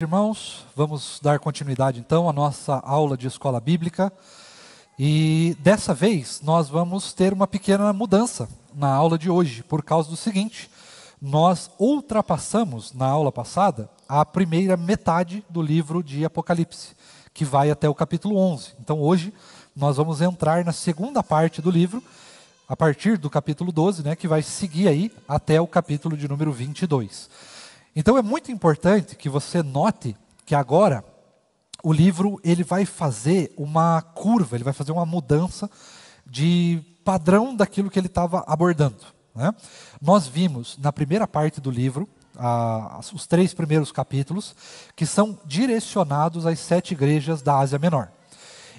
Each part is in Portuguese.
Irmãos, vamos dar continuidade então à nossa aula de escola bíblica. E dessa vez nós vamos ter uma pequena mudança na aula de hoje, por causa do seguinte: nós ultrapassamos na aula passada a primeira metade do livro de Apocalipse, que vai até o capítulo 11. Então hoje nós vamos entrar na segunda parte do livro, a partir do capítulo 12, né, que vai seguir aí até o capítulo de número 22. Então é muito importante que você note que agora o livro ele vai fazer uma curva, ele vai fazer uma mudança de padrão daquilo que ele estava abordando. Né? Nós vimos na primeira parte do livro, a, os três primeiros capítulos, que são direcionados às sete igrejas da Ásia Menor.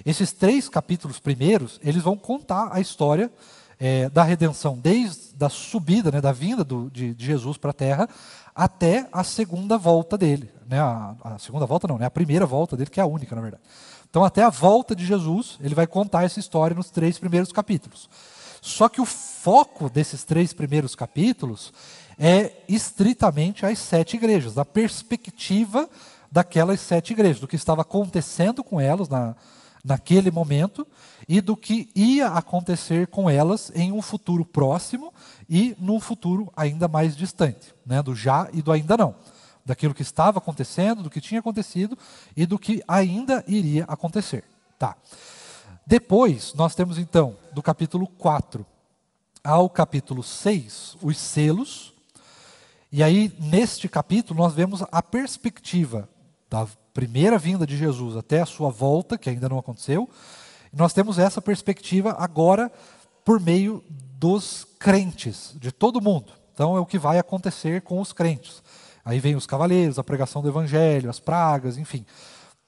Esses três capítulos primeiros, eles vão contar a história é, da redenção, desde da subida, né, da vinda do, de, de Jesus para a terra, até a segunda volta dele. Né? A, a segunda volta não, né? a primeira volta dele, que é a única, na verdade. Então, até a volta de Jesus, ele vai contar essa história nos três primeiros capítulos. Só que o foco desses três primeiros capítulos é estritamente as sete igrejas, da perspectiva daquelas sete igrejas, do que estava acontecendo com elas na, naquele momento e do que ia acontecer com elas em um futuro próximo e num futuro ainda mais distante, né, do já e do ainda não, daquilo que estava acontecendo, do que tinha acontecido e do que ainda iria acontecer. Tá. Depois, nós temos então, do capítulo 4 ao capítulo 6, os selos. E aí, neste capítulo, nós vemos a perspectiva da primeira vinda de Jesus até a sua volta, que ainda não aconteceu, nós temos essa perspectiva agora por meio dos crentes, de todo mundo. Então é o que vai acontecer com os crentes. Aí vem os cavaleiros, a pregação do evangelho, as pragas, enfim.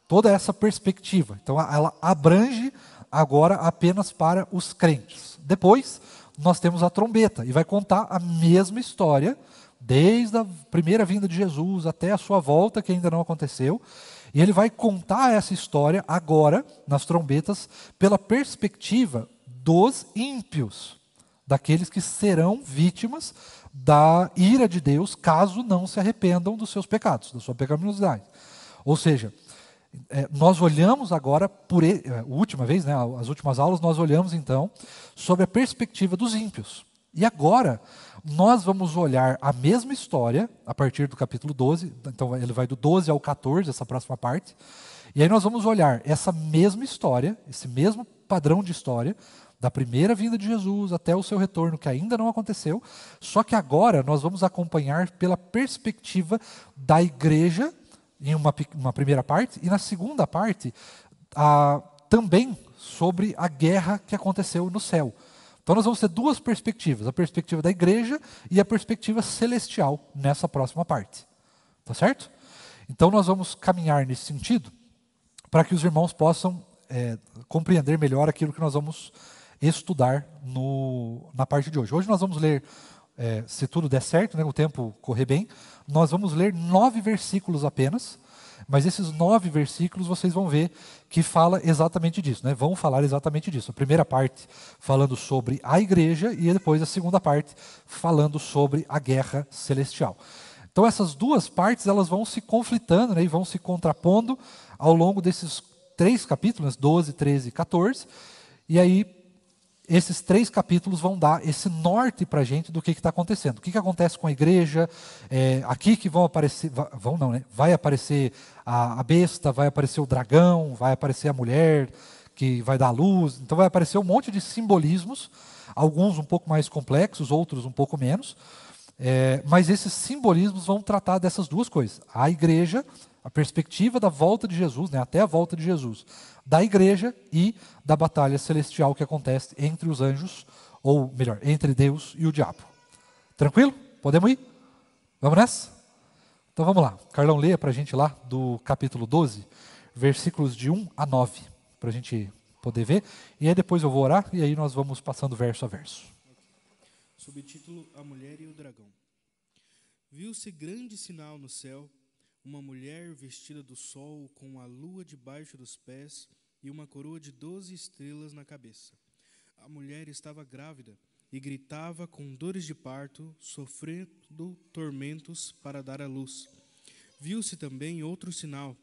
Toda essa perspectiva. Então ela abrange agora apenas para os crentes. Depois nós temos a trombeta e vai contar a mesma história desde a primeira vinda de Jesus até a sua volta que ainda não aconteceu e ele vai contar essa história agora, nas trombetas, pela perspectiva dos ímpios, daqueles que serão vítimas da ira de Deus caso não se arrependam dos seus pecados, da sua pecaminosidade. Ou seja, é, nós olhamos agora, por é, última vez, né, as últimas aulas, nós olhamos então sobre a perspectiva dos ímpios. E agora nós vamos olhar a mesma história, a partir do capítulo 12, então ele vai do 12 ao 14, essa próxima parte, e aí nós vamos olhar essa mesma história, esse mesmo padrão de história, da primeira vinda de Jesus até o seu retorno, que ainda não aconteceu, só que agora nós vamos acompanhar pela perspectiva da igreja, em uma, uma primeira parte, e na segunda parte, a, também sobre a guerra que aconteceu no céu. Então nós vamos ter duas perspectivas, a perspectiva da igreja e a perspectiva celestial nessa próxima parte. Tá certo? Então nós vamos caminhar nesse sentido para que os irmãos possam é, compreender melhor aquilo que nós vamos estudar no, na parte de hoje. Hoje nós vamos ler, é, se tudo der certo, né, o tempo correr bem, nós vamos ler nove versículos apenas mas esses nove versículos vocês vão ver que fala exatamente disso, né? vão falar exatamente disso. A primeira parte falando sobre a igreja e depois a segunda parte falando sobre a guerra celestial. Então essas duas partes elas vão se conflitando né? e vão se contrapondo ao longo desses três capítulos, 12, né, 13 e 14. E aí esses três capítulos vão dar esse norte para a gente do que está acontecendo. O que, que acontece com a igreja? É, aqui que vão aparecer, vão não, né? Vai aparecer a, a, besta, vai aparecer o dragão, vai aparecer a mulher que vai dar luz. Então vai aparecer um monte de simbolismos, alguns um pouco mais complexos, outros um pouco menos. É, mas esses simbolismos vão tratar dessas duas coisas: a igreja a perspectiva da volta de Jesus, né, até a volta de Jesus, da igreja e da batalha celestial que acontece entre os anjos, ou melhor, entre Deus e o diabo. Tranquilo? Podemos ir? Vamos nessa? Então vamos lá. Carlão, leia para a gente lá do capítulo 12, versículos de 1 a 9, para a gente poder ver. E aí depois eu vou orar e aí nós vamos passando verso a verso. Subtítulo A Mulher e o Dragão. Viu-se grande sinal no céu uma mulher vestida do sol, com a lua debaixo dos pés e uma coroa de doze estrelas na cabeça. A mulher estava grávida e gritava com dores de parto, sofrendo tormentos para dar à luz. Viu-se também outro sinal,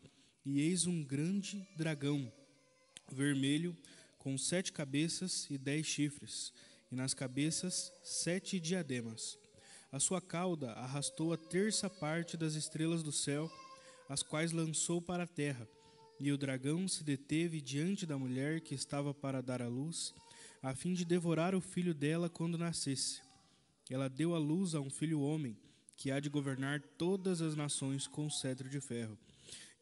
e eis um grande dragão, vermelho, com sete cabeças e dez chifres, e nas cabeças sete diademas a sua cauda arrastou a terça parte das estrelas do céu, as quais lançou para a terra. E o dragão se deteve diante da mulher que estava para dar à luz, a fim de devorar o filho dela quando nascesse. Ela deu à luz a um filho homem, que há de governar todas as nações com o cetro de ferro.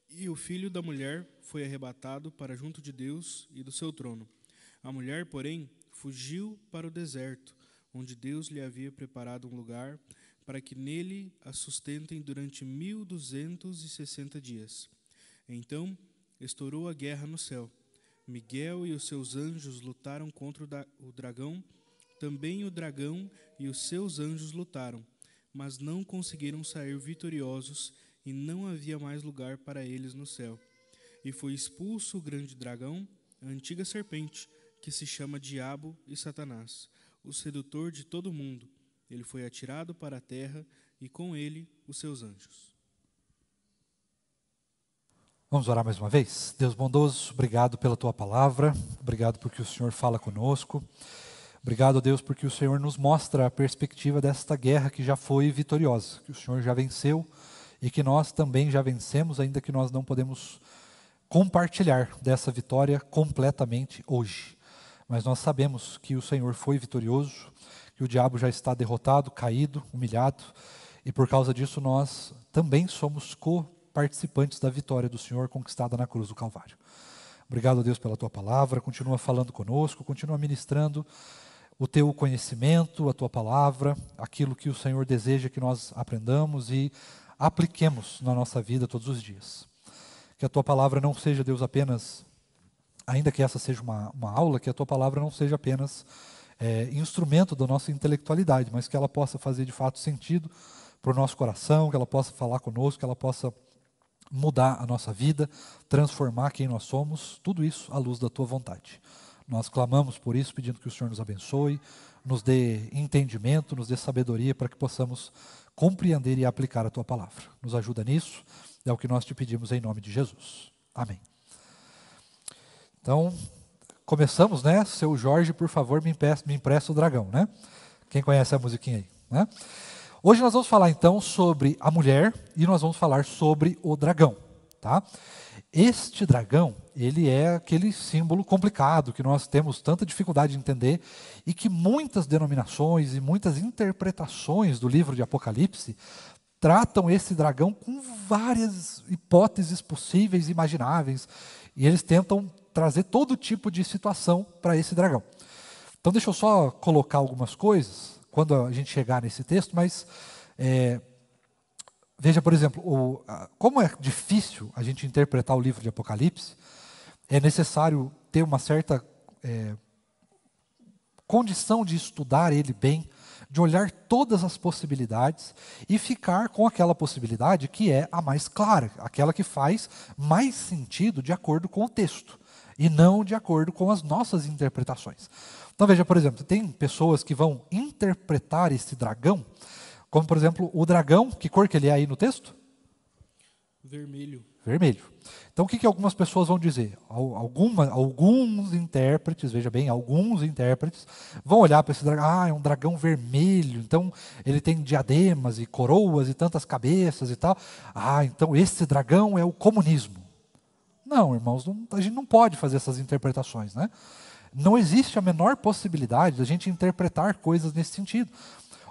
E o filho da mulher foi arrebatado para junto de Deus e do seu trono. A mulher, porém, fugiu para o deserto onde Deus lhe havia preparado um lugar para que nele a sustentem durante 1260 dias. Então, estourou a guerra no céu. Miguel e os seus anjos lutaram contra o dragão, também o dragão e os seus anjos lutaram, mas não conseguiram sair vitoriosos e não havia mais lugar para eles no céu. E foi expulso o grande dragão, a antiga serpente, que se chama Diabo e Satanás o sedutor de todo mundo. Ele foi atirado para a terra e com ele os seus anjos. Vamos orar mais uma vez? Deus bondoso, obrigado pela tua palavra, obrigado porque o Senhor fala conosco. Obrigado, Deus, porque o Senhor nos mostra a perspectiva desta guerra que já foi vitoriosa, que o Senhor já venceu e que nós também já vencemos, ainda que nós não podemos compartilhar dessa vitória completamente hoje. Mas nós sabemos que o Senhor foi vitorioso, que o diabo já está derrotado, caído, humilhado, e por causa disso nós também somos co-participantes da vitória do Senhor conquistada na cruz do Calvário. Obrigado, Deus, pela tua palavra. Continua falando conosco, continua ministrando o teu conhecimento, a tua palavra, aquilo que o Senhor deseja que nós aprendamos e apliquemos na nossa vida todos os dias. Que a tua palavra não seja, Deus, apenas ainda que essa seja uma, uma aula, que a tua palavra não seja apenas é, instrumento da nossa intelectualidade, mas que ela possa fazer de fato sentido para o nosso coração, que ela possa falar conosco, que ela possa mudar a nossa vida, transformar quem nós somos, tudo isso à luz da tua vontade. Nós clamamos por isso, pedindo que o Senhor nos abençoe, nos dê entendimento, nos dê sabedoria para que possamos compreender e aplicar a tua palavra. Nos ajuda nisso, é o que nós te pedimos em nome de Jesus. Amém. Então, começamos, né? Seu Jorge, por favor, me empresta, me empresta o dragão, né? Quem conhece a musiquinha aí, né? Hoje nós vamos falar então sobre a mulher e nós vamos falar sobre o dragão, tá? Este dragão, ele é aquele símbolo complicado que nós temos tanta dificuldade de entender e que muitas denominações e muitas interpretações do livro de Apocalipse tratam esse dragão com várias hipóteses possíveis e imagináveis e eles tentam trazer todo tipo de situação para esse dragão. Então, deixa eu só colocar algumas coisas quando a gente chegar nesse texto, mas é, veja, por exemplo, o, como é difícil a gente interpretar o livro de Apocalipse, é necessário ter uma certa é, condição de estudar ele bem, de olhar todas as possibilidades e ficar com aquela possibilidade que é a mais clara, aquela que faz mais sentido de acordo com o texto e não de acordo com as nossas interpretações. Então veja, por exemplo, tem pessoas que vão interpretar esse dragão, como por exemplo o dragão, que cor que ele é aí no texto? Vermelho. Vermelho. Então o que, que algumas pessoas vão dizer? Alguma, alguns intérpretes, veja bem, alguns intérpretes vão olhar para esse dragão, ah, é um dragão vermelho, então ele tem diademas e coroas e tantas cabeças e tal. Ah, então esse dragão é o comunismo. Não, irmãos, não, a gente não pode fazer essas interpretações, né? Não existe a menor possibilidade da gente interpretar coisas nesse sentido.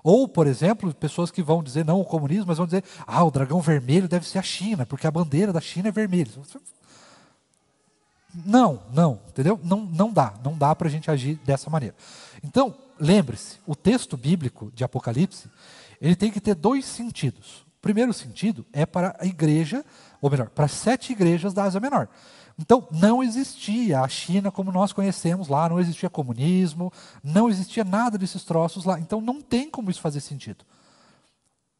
Ou, por exemplo, pessoas que vão dizer não o comunismo, mas vão dizer, ah, o dragão vermelho deve ser a China, porque a bandeira da China é vermelha. Não, não, entendeu? Não, não dá, não dá para a gente agir dessa maneira. Então, lembre-se, o texto bíblico de Apocalipse, ele tem que ter dois sentidos. O primeiro sentido é para a igreja ou melhor, para sete igrejas da Ásia Menor. Então, não existia a China como nós conhecemos lá, não existia comunismo, não existia nada desses troços lá. Então, não tem como isso fazer sentido.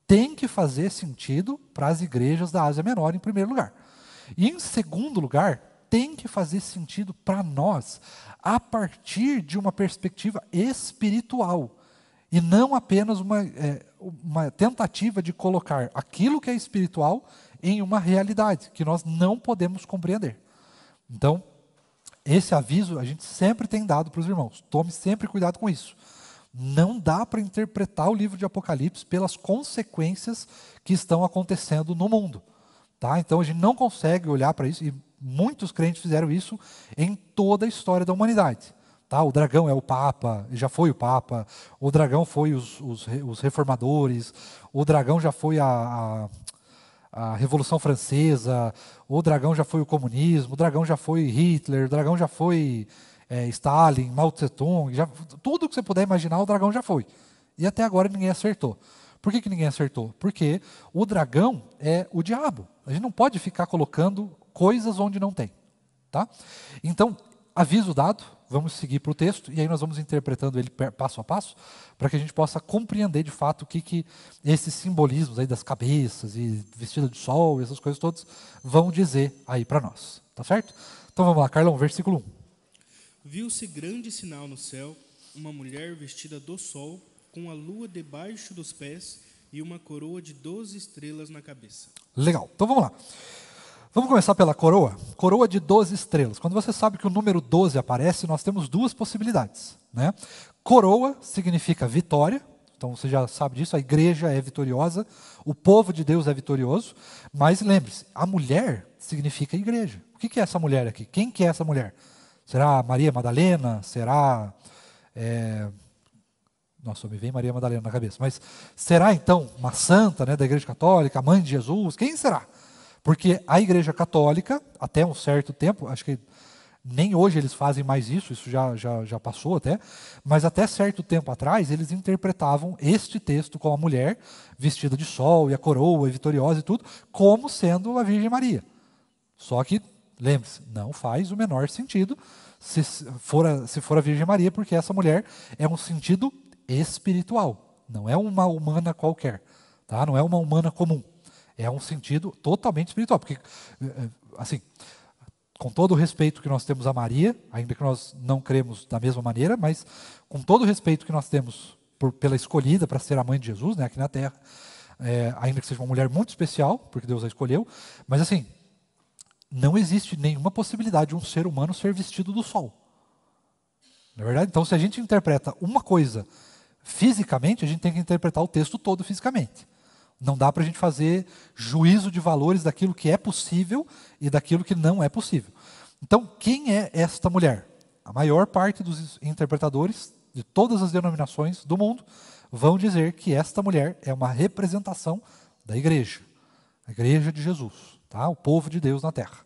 Tem que fazer sentido para as igrejas da Ásia Menor, em primeiro lugar. E, em segundo lugar, tem que fazer sentido para nós a partir de uma perspectiva espiritual. E não apenas uma, é, uma tentativa de colocar aquilo que é espiritual em uma realidade que nós não podemos compreender. Então, esse aviso a gente sempre tem dado para os irmãos. Tome sempre cuidado com isso. Não dá para interpretar o livro de Apocalipse pelas consequências que estão acontecendo no mundo. Tá? Então a gente não consegue olhar para isso, e muitos crentes fizeram isso em toda a história da humanidade. Tá? O dragão é o Papa, já foi o Papa, o dragão foi os, os, os reformadores, o dragão já foi a, a Revolução Francesa, o dragão já foi o comunismo, o dragão já foi Hitler, o dragão já foi é, Stalin, Mao Tse Tung, já, tudo que você puder imaginar, o dragão já foi. E até agora ninguém acertou. Por que, que ninguém acertou? Porque o dragão é o diabo. A gente não pode ficar colocando coisas onde não tem. Tá? Então, aviso dado, vamos seguir para o texto e aí nós vamos interpretando ele passo a passo, para que a gente possa compreender de fato o que, que esses simbolismos aí das cabeças e vestida de sol, essas coisas todas, vão dizer aí para nós. Tá certo? Então vamos lá, Carlão, versículo 1. Viu-se grande sinal no céu, uma mulher vestida do sol, com a lua debaixo dos pés e uma coroa de 12 estrelas na cabeça. Legal, então vamos lá. Vamos começar pela coroa? Coroa de 12 estrelas. Quando você sabe que o número 12 aparece, nós temos duas possibilidades. Né? Coroa significa vitória, então você já sabe disso, a igreja é vitoriosa, o povo de Deus é vitorioso, mas lembre-se, a mulher significa igreja. O que é essa mulher aqui? Quem que é essa mulher? Será Maria Madalena? Será. É... Nossa, me vem Maria Madalena na cabeça. Mas será então uma santa né, da Igreja Católica, a mãe de Jesus? Quem será? Porque a Igreja Católica, até um certo tempo, acho que nem hoje eles fazem mais isso, isso já, já, já passou até, mas até certo tempo atrás eles interpretavam este texto com a mulher vestida de sol e a coroa e vitoriosa e tudo, como sendo a Virgem Maria. Só que, lembre-se, não faz o menor sentido se for, a, se for a Virgem Maria, porque essa mulher é um sentido espiritual, não é uma humana qualquer, tá? não é uma humana comum. É um sentido totalmente espiritual, porque, eh, eh, assim, com todo o respeito que nós temos a Maria, ainda que nós não cremos da mesma maneira, mas com todo o respeito que nós temos por, pela escolhida para ser a mãe de Jesus, né, aqui na Terra, é, ainda que seja uma mulher muito especial, porque Deus a escolheu, mas assim, não existe nenhuma possibilidade de um ser humano ser vestido do sol. Na é verdade, então, se a gente interpreta uma coisa fisicamente, a gente tem que interpretar o texto todo fisicamente. Não dá para a gente fazer juízo de valores daquilo que é possível e daquilo que não é possível. Então, quem é esta mulher? A maior parte dos interpretadores de todas as denominações do mundo vão dizer que esta mulher é uma representação da igreja, a igreja de Jesus, tá? o povo de Deus na terra.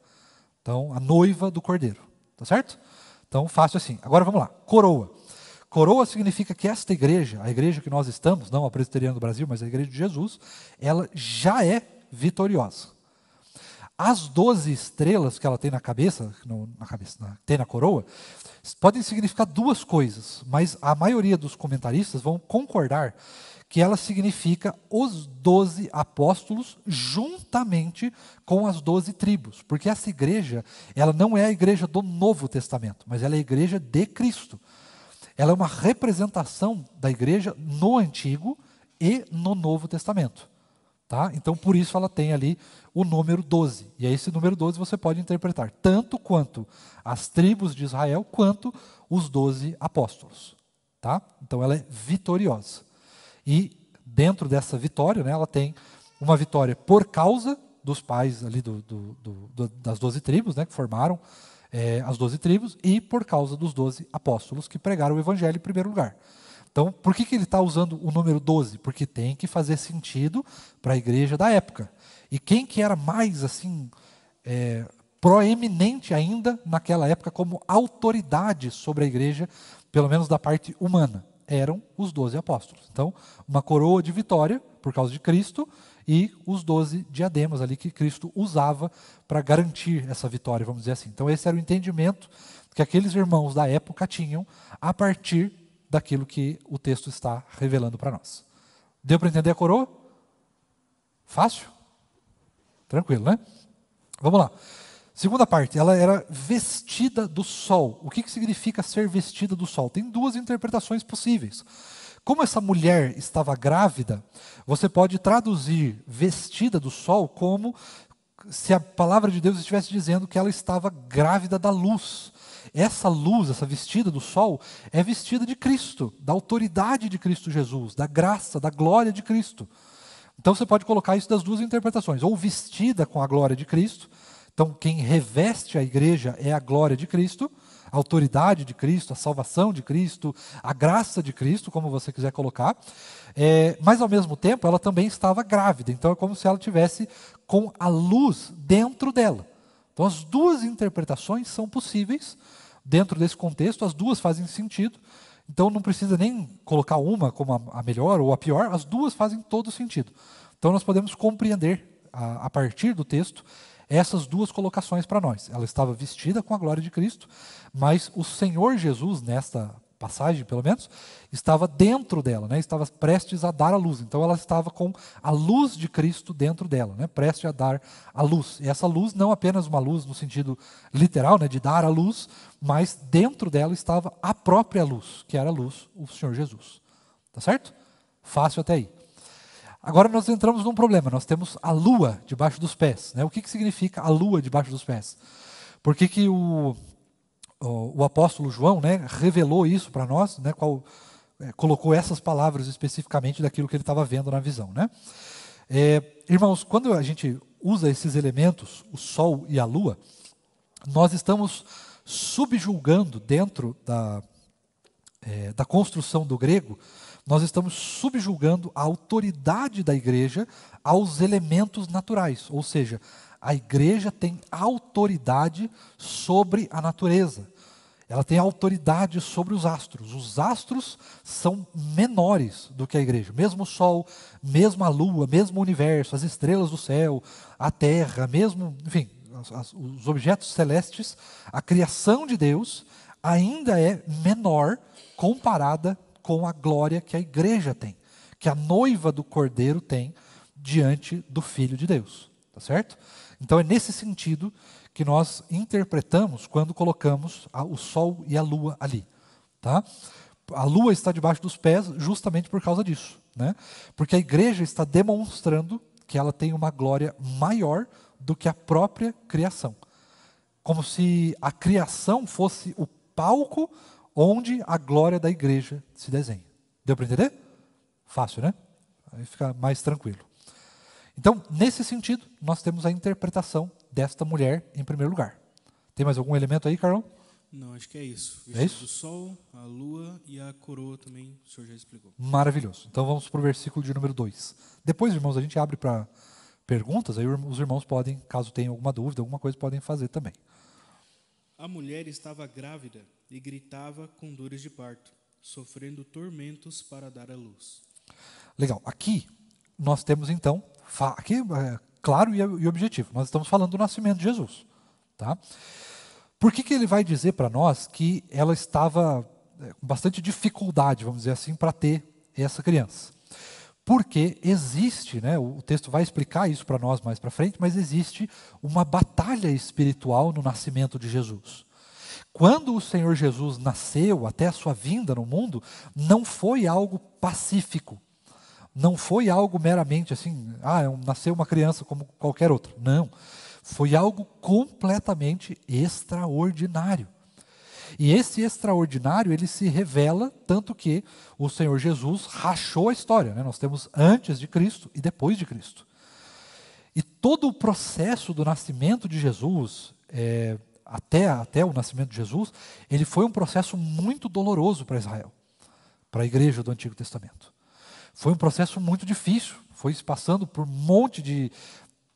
Então, a noiva do cordeiro, tá certo? Então, fácil assim. Agora vamos lá: coroa. Coroa significa que esta igreja, a igreja que nós estamos, não a presbiteriana do Brasil, mas a igreja de Jesus, ela já é vitoriosa. As doze estrelas que ela tem na cabeça, no, na cabeça, na, tem na coroa, podem significar duas coisas, mas a maioria dos comentaristas vão concordar que ela significa os doze apóstolos juntamente com as doze tribos, porque essa igreja ela não é a igreja do Novo Testamento, mas ela é a igreja de Cristo ela é uma representação da igreja no Antigo e no Novo Testamento. Tá? Então, por isso ela tem ali o número 12. E aí, esse número 12 você pode interpretar tanto quanto as tribos de Israel, quanto os 12 apóstolos. Tá? Então, ela é vitoriosa. E dentro dessa vitória, né, ela tem uma vitória por causa dos pais ali do, do, do, das 12 tribos né, que formaram é, as doze tribos e por causa dos doze apóstolos que pregaram o evangelho em primeiro lugar. Então, por que, que ele está usando o número 12? Porque tem que fazer sentido para a igreja da época. E quem que era mais assim é, proeminente ainda naquela época como autoridade sobre a igreja, pelo menos da parte humana? eram os doze apóstolos. Então, uma coroa de vitória por causa de Cristo e os doze diademas ali que Cristo usava para garantir essa vitória, vamos dizer assim. Então, esse era o entendimento que aqueles irmãos da época tinham a partir daquilo que o texto está revelando para nós. Deu para entender a coroa? Fácil? Tranquilo, né? Vamos lá. Segunda parte, ela era vestida do sol. O que, que significa ser vestida do sol? Tem duas interpretações possíveis. Como essa mulher estava grávida, você pode traduzir vestida do sol como se a palavra de Deus estivesse dizendo que ela estava grávida da luz. Essa luz, essa vestida do sol, é vestida de Cristo, da autoridade de Cristo Jesus, da graça, da glória de Cristo. Então você pode colocar isso das duas interpretações, ou vestida com a glória de Cristo, então, quem reveste a igreja é a glória de Cristo, a autoridade de Cristo, a salvação de Cristo, a graça de Cristo, como você quiser colocar. É, mas, ao mesmo tempo, ela também estava grávida. Então, é como se ela tivesse com a luz dentro dela. Então, as duas interpretações são possíveis dentro desse contexto, as duas fazem sentido. Então, não precisa nem colocar uma como a melhor ou a pior, as duas fazem todo sentido. Então, nós podemos compreender, a, a partir do texto, essas duas colocações para nós. Ela estava vestida com a glória de Cristo, mas o Senhor Jesus, nesta passagem, pelo menos, estava dentro dela, né? estava prestes a dar a luz. Então ela estava com a luz de Cristo dentro dela, né? prestes a dar a luz. E essa luz não apenas uma luz no sentido literal, né? de dar a luz, mas dentro dela estava a própria luz, que era a luz, o Senhor Jesus. Tá certo? Fácil até aí. Agora nós entramos num problema. Nós temos a lua debaixo dos pés. Né? O que, que significa a lua debaixo dos pés? Por que, que o, o, o, apóstolo João né, revelou isso para nós? Né, qual, é, colocou essas palavras especificamente daquilo que ele estava vendo na visão. Né? É, irmãos, quando a gente usa esses elementos, o sol e a lua, nós estamos subjulgando dentro da, é, da construção do grego nós estamos subjugando a autoridade da igreja aos elementos naturais, ou seja, a igreja tem autoridade sobre a natureza. Ela tem autoridade sobre os astros. Os astros são menores do que a igreja. Mesmo o sol, mesmo a lua, mesmo o universo, as estrelas do céu, a terra, mesmo, enfim, os objetos celestes, a criação de Deus ainda é menor comparada com a glória que a igreja tem, que a noiva do cordeiro tem diante do filho de Deus, tá certo? Então é nesse sentido que nós interpretamos quando colocamos a, o sol e a lua ali, tá? A lua está debaixo dos pés justamente por causa disso, né? Porque a igreja está demonstrando que ela tem uma glória maior do que a própria criação. Como se a criação fosse o palco onde a glória da igreja se desenha. Deu para entender? Fácil, né? Aí fica mais tranquilo. Então, nesse sentido, nós temos a interpretação desta mulher em primeiro lugar. Tem mais algum elemento aí, Carol? Não, acho que é isso. É Vestido é isso? sol, a lua e a coroa também, o senhor já explicou. Maravilhoso. Então vamos para o versículo de número 2. Depois, irmãos, a gente abre para perguntas, aí os irmãos podem, caso tenham alguma dúvida, alguma coisa, podem fazer também. A mulher estava grávida e gritava com dores de parto, sofrendo tormentos para dar à luz. Legal. Aqui nós temos então, aqui é claro e, e objetivo. Nós estamos falando do nascimento de Jesus, tá? Por que, que ele vai dizer para nós que ela estava é, com bastante dificuldade, vamos dizer assim, para ter essa criança? porque existe, né, o texto vai explicar isso para nós mais para frente, mas existe uma batalha espiritual no nascimento de Jesus. Quando o Senhor Jesus nasceu, até a sua vinda no mundo, não foi algo pacífico. Não foi algo meramente assim, ah, nasceu uma criança como qualquer outra. Não. Foi algo completamente extraordinário. E esse extraordinário, ele se revela tanto que o Senhor Jesus rachou a história. Né? Nós temos antes de Cristo e depois de Cristo. E todo o processo do nascimento de Jesus, é, até, até o nascimento de Jesus, ele foi um processo muito doloroso para Israel, para a igreja do Antigo Testamento. Foi um processo muito difícil, foi se passando por um monte de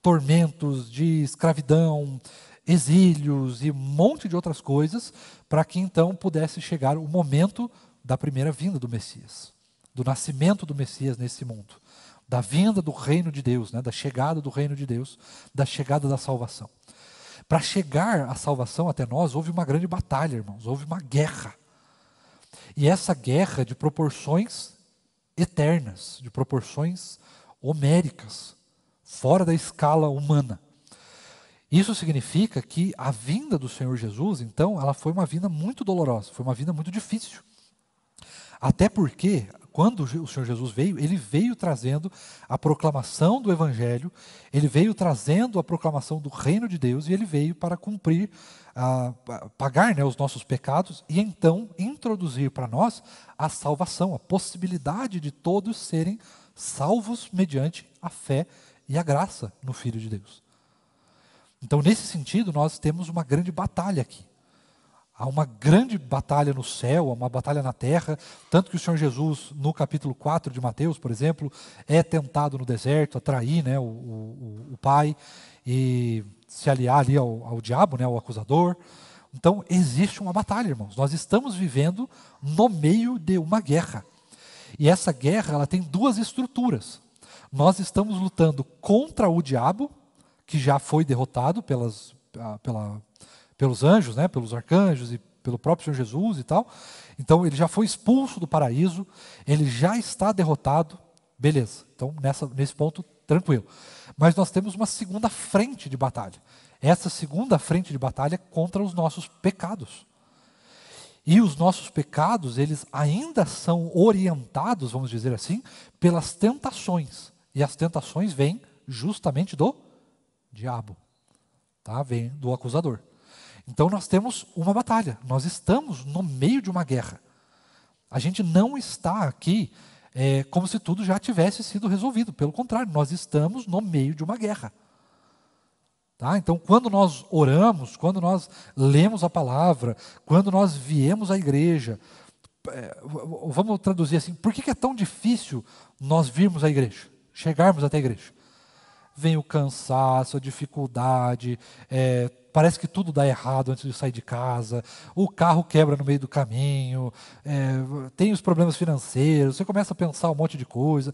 tormentos, de escravidão, exílios e um monte de outras coisas, para que então pudesse chegar o momento da primeira vinda do Messias, do nascimento do Messias nesse mundo, da vinda do reino de Deus, né, da chegada do reino de Deus, da chegada da salvação. Para chegar a salvação até nós, houve uma grande batalha, irmãos, houve uma guerra. E essa guerra é de proporções eternas, de proporções homéricas, fora da escala humana. Isso significa que a vinda do Senhor Jesus, então, ela foi uma vinda muito dolorosa, foi uma vinda muito difícil. Até porque quando o Senhor Jesus veio, ele veio trazendo a proclamação do Evangelho, ele veio trazendo a proclamação do reino de Deus e ele veio para cumprir, a, a pagar né, os nossos pecados e então introduzir para nós a salvação, a possibilidade de todos serem salvos mediante a fé e a graça no Filho de Deus. Então, nesse sentido, nós temos uma grande batalha aqui. Há uma grande batalha no céu, há uma batalha na terra, tanto que o Senhor Jesus, no capítulo 4 de Mateus, por exemplo, é tentado no deserto a trair né, o, o, o Pai e se aliar ali ao, ao diabo, né, ao acusador. Então, existe uma batalha, irmãos. Nós estamos vivendo no meio de uma guerra. E essa guerra ela tem duas estruturas. Nós estamos lutando contra o diabo, que já foi derrotado pelas, ah, pela pelos anjos, né, pelos arcanjos e pelo próprio Senhor Jesus e tal. Então ele já foi expulso do paraíso, ele já está derrotado, beleza. Então nessa, nesse ponto, tranquilo. Mas nós temos uma segunda frente de batalha. Essa segunda frente de batalha é contra os nossos pecados. E os nossos pecados, eles ainda são orientados, vamos dizer assim, pelas tentações. E as tentações vêm justamente do diabo. Tá? Vem do acusador. Então nós temos uma batalha, nós estamos no meio de uma guerra. A gente não está aqui é, como se tudo já tivesse sido resolvido, pelo contrário, nós estamos no meio de uma guerra. Tá? Então, quando nós oramos, quando nós lemos a palavra, quando nós viemos à igreja, é, vamos traduzir assim: por que, que é tão difícil nós virmos à igreja, chegarmos até a igreja? Vem o cansaço, a dificuldade, é, parece que tudo dá errado antes de sair de casa, o carro quebra no meio do caminho, é, tem os problemas financeiros, você começa a pensar um monte de coisa.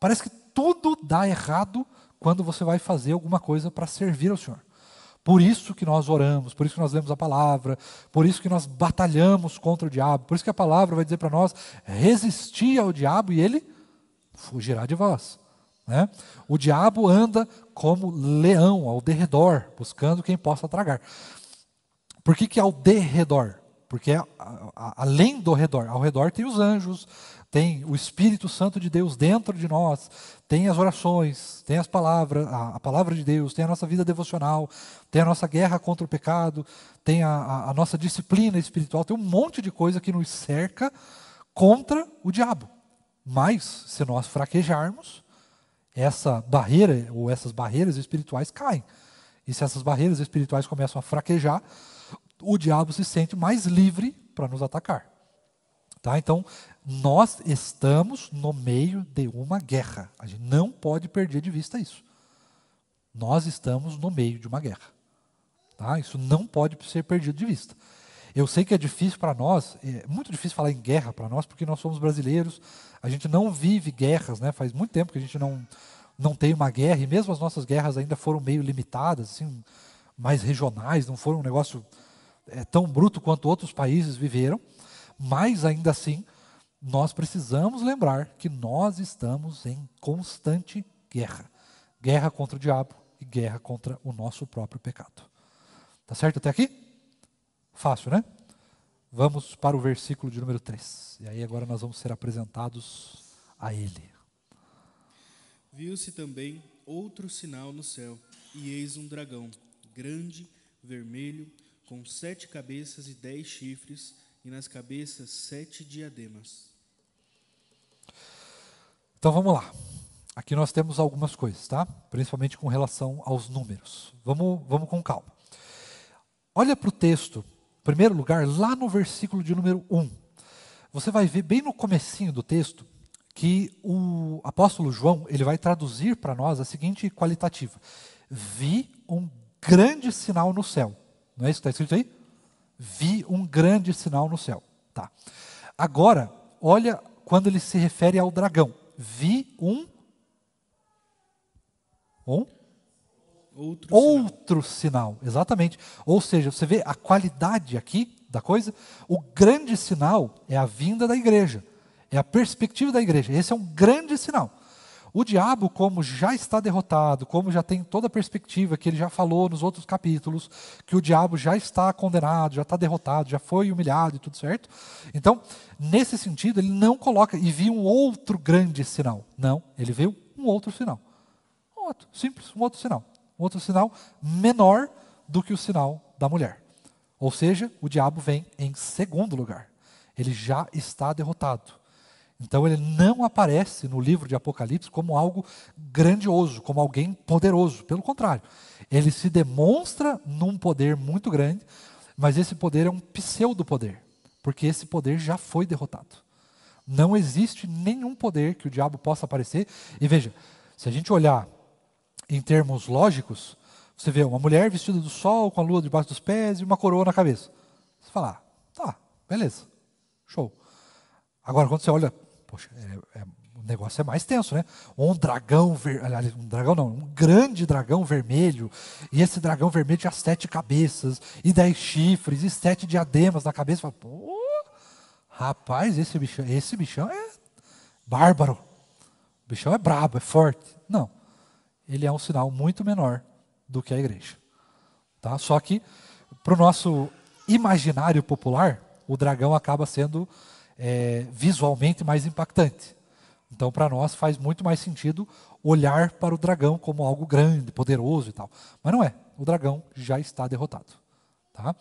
Parece que tudo dá errado quando você vai fazer alguma coisa para servir ao Senhor. Por isso que nós oramos, por isso que nós lemos a palavra, por isso que nós batalhamos contra o diabo, por isso que a palavra vai dizer para nós: resistir ao diabo e ele fugirá de vós. Né? O diabo anda como leão ao derredor, buscando quem possa tragar. Por que, que é ao derredor? Porque é a, a, além do redor, ao redor tem os anjos, tem o Espírito Santo de Deus dentro de nós, tem as orações, tem as palavras, a, a, palavra de Deus, tem a nossa vida devocional, tem a nossa guerra contra o pecado, tem a, a nossa disciplina espiritual, tem um monte de coisa que nos cerca contra o diabo. Mas, se nós fraquejarmos, essa barreira ou essas barreiras espirituais caem. E se essas barreiras espirituais começam a fraquejar, o diabo se sente mais livre para nos atacar. Tá? Então, nós estamos no meio de uma guerra. A gente não pode perder de vista isso. Nós estamos no meio de uma guerra. Tá? Isso não pode ser perdido de vista. Eu sei que é difícil para nós, é muito difícil falar em guerra para nós, porque nós somos brasileiros, a gente não vive guerras, né? Faz muito tempo que a gente não, não tem uma guerra, e mesmo as nossas guerras ainda foram meio limitadas, assim, mais regionais, não foram um negócio é, tão bruto quanto outros países viveram, mas ainda assim, nós precisamos lembrar que nós estamos em constante guerra guerra contra o diabo e guerra contra o nosso próprio pecado. Tá certo até aqui? Fácil, né? Vamos para o versículo de número 3. E aí agora nós vamos ser apresentados a ele. Viu-se também outro sinal no céu, e eis um dragão, grande, vermelho, com sete cabeças e dez chifres, e nas cabeças sete diademas. Então vamos lá. Aqui nós temos algumas coisas, tá? Principalmente com relação aos números. Vamos, vamos com calma. Olha para o texto primeiro lugar, lá no versículo de número 1. Você vai ver bem no comecinho do texto que o apóstolo João, ele vai traduzir para nós a seguinte qualitativa: vi um grande sinal no céu. Não é isso que está escrito aí? Vi um grande sinal no céu. Tá. Agora, olha quando ele se refere ao dragão. Vi um um Outro, Outro sinal. sinal. Exatamente. Ou seja, você vê a qualidade aqui da coisa. O grande sinal é a vinda da igreja, é a perspectiva da igreja. Esse é um grande sinal. O diabo, como já está derrotado, como já tem toda a perspectiva que ele já falou nos outros capítulos, que o diabo já está condenado, já está derrotado, já foi humilhado e tudo certo. Então, nesse sentido, ele não coloca e viu um outro grande sinal. Não, ele viu um outro sinal. Um outro, simples, um outro sinal outro sinal menor do que o sinal da mulher. Ou seja, o diabo vem em segundo lugar. Ele já está derrotado. Então ele não aparece no livro de Apocalipse como algo grandioso, como alguém poderoso. Pelo contrário, ele se demonstra num poder muito grande, mas esse poder é um pseudo-poder, porque esse poder já foi derrotado. Não existe nenhum poder que o diabo possa aparecer. E veja, se a gente olhar em termos lógicos, você vê uma mulher vestida do sol, com a lua debaixo dos pés e uma coroa na cabeça. Você fala, ah, tá, beleza, show. Agora, quando você olha, poxa, é, é, o negócio é mais tenso, né? Um dragão, ver, aliás, um dragão não, um grande dragão vermelho, e esse dragão vermelho tinha sete cabeças, e dez chifres, e sete diademas na cabeça. Você Fala, pô, rapaz, esse bichão, esse bichão é bárbaro. O bichão é brabo, é forte. Não ele é um sinal muito menor do que a igreja. Tá? Só que, para o nosso imaginário popular, o dragão acaba sendo é, visualmente mais impactante. Então, para nós, faz muito mais sentido olhar para o dragão como algo grande, poderoso e tal. Mas não é. O dragão já está derrotado. Tá?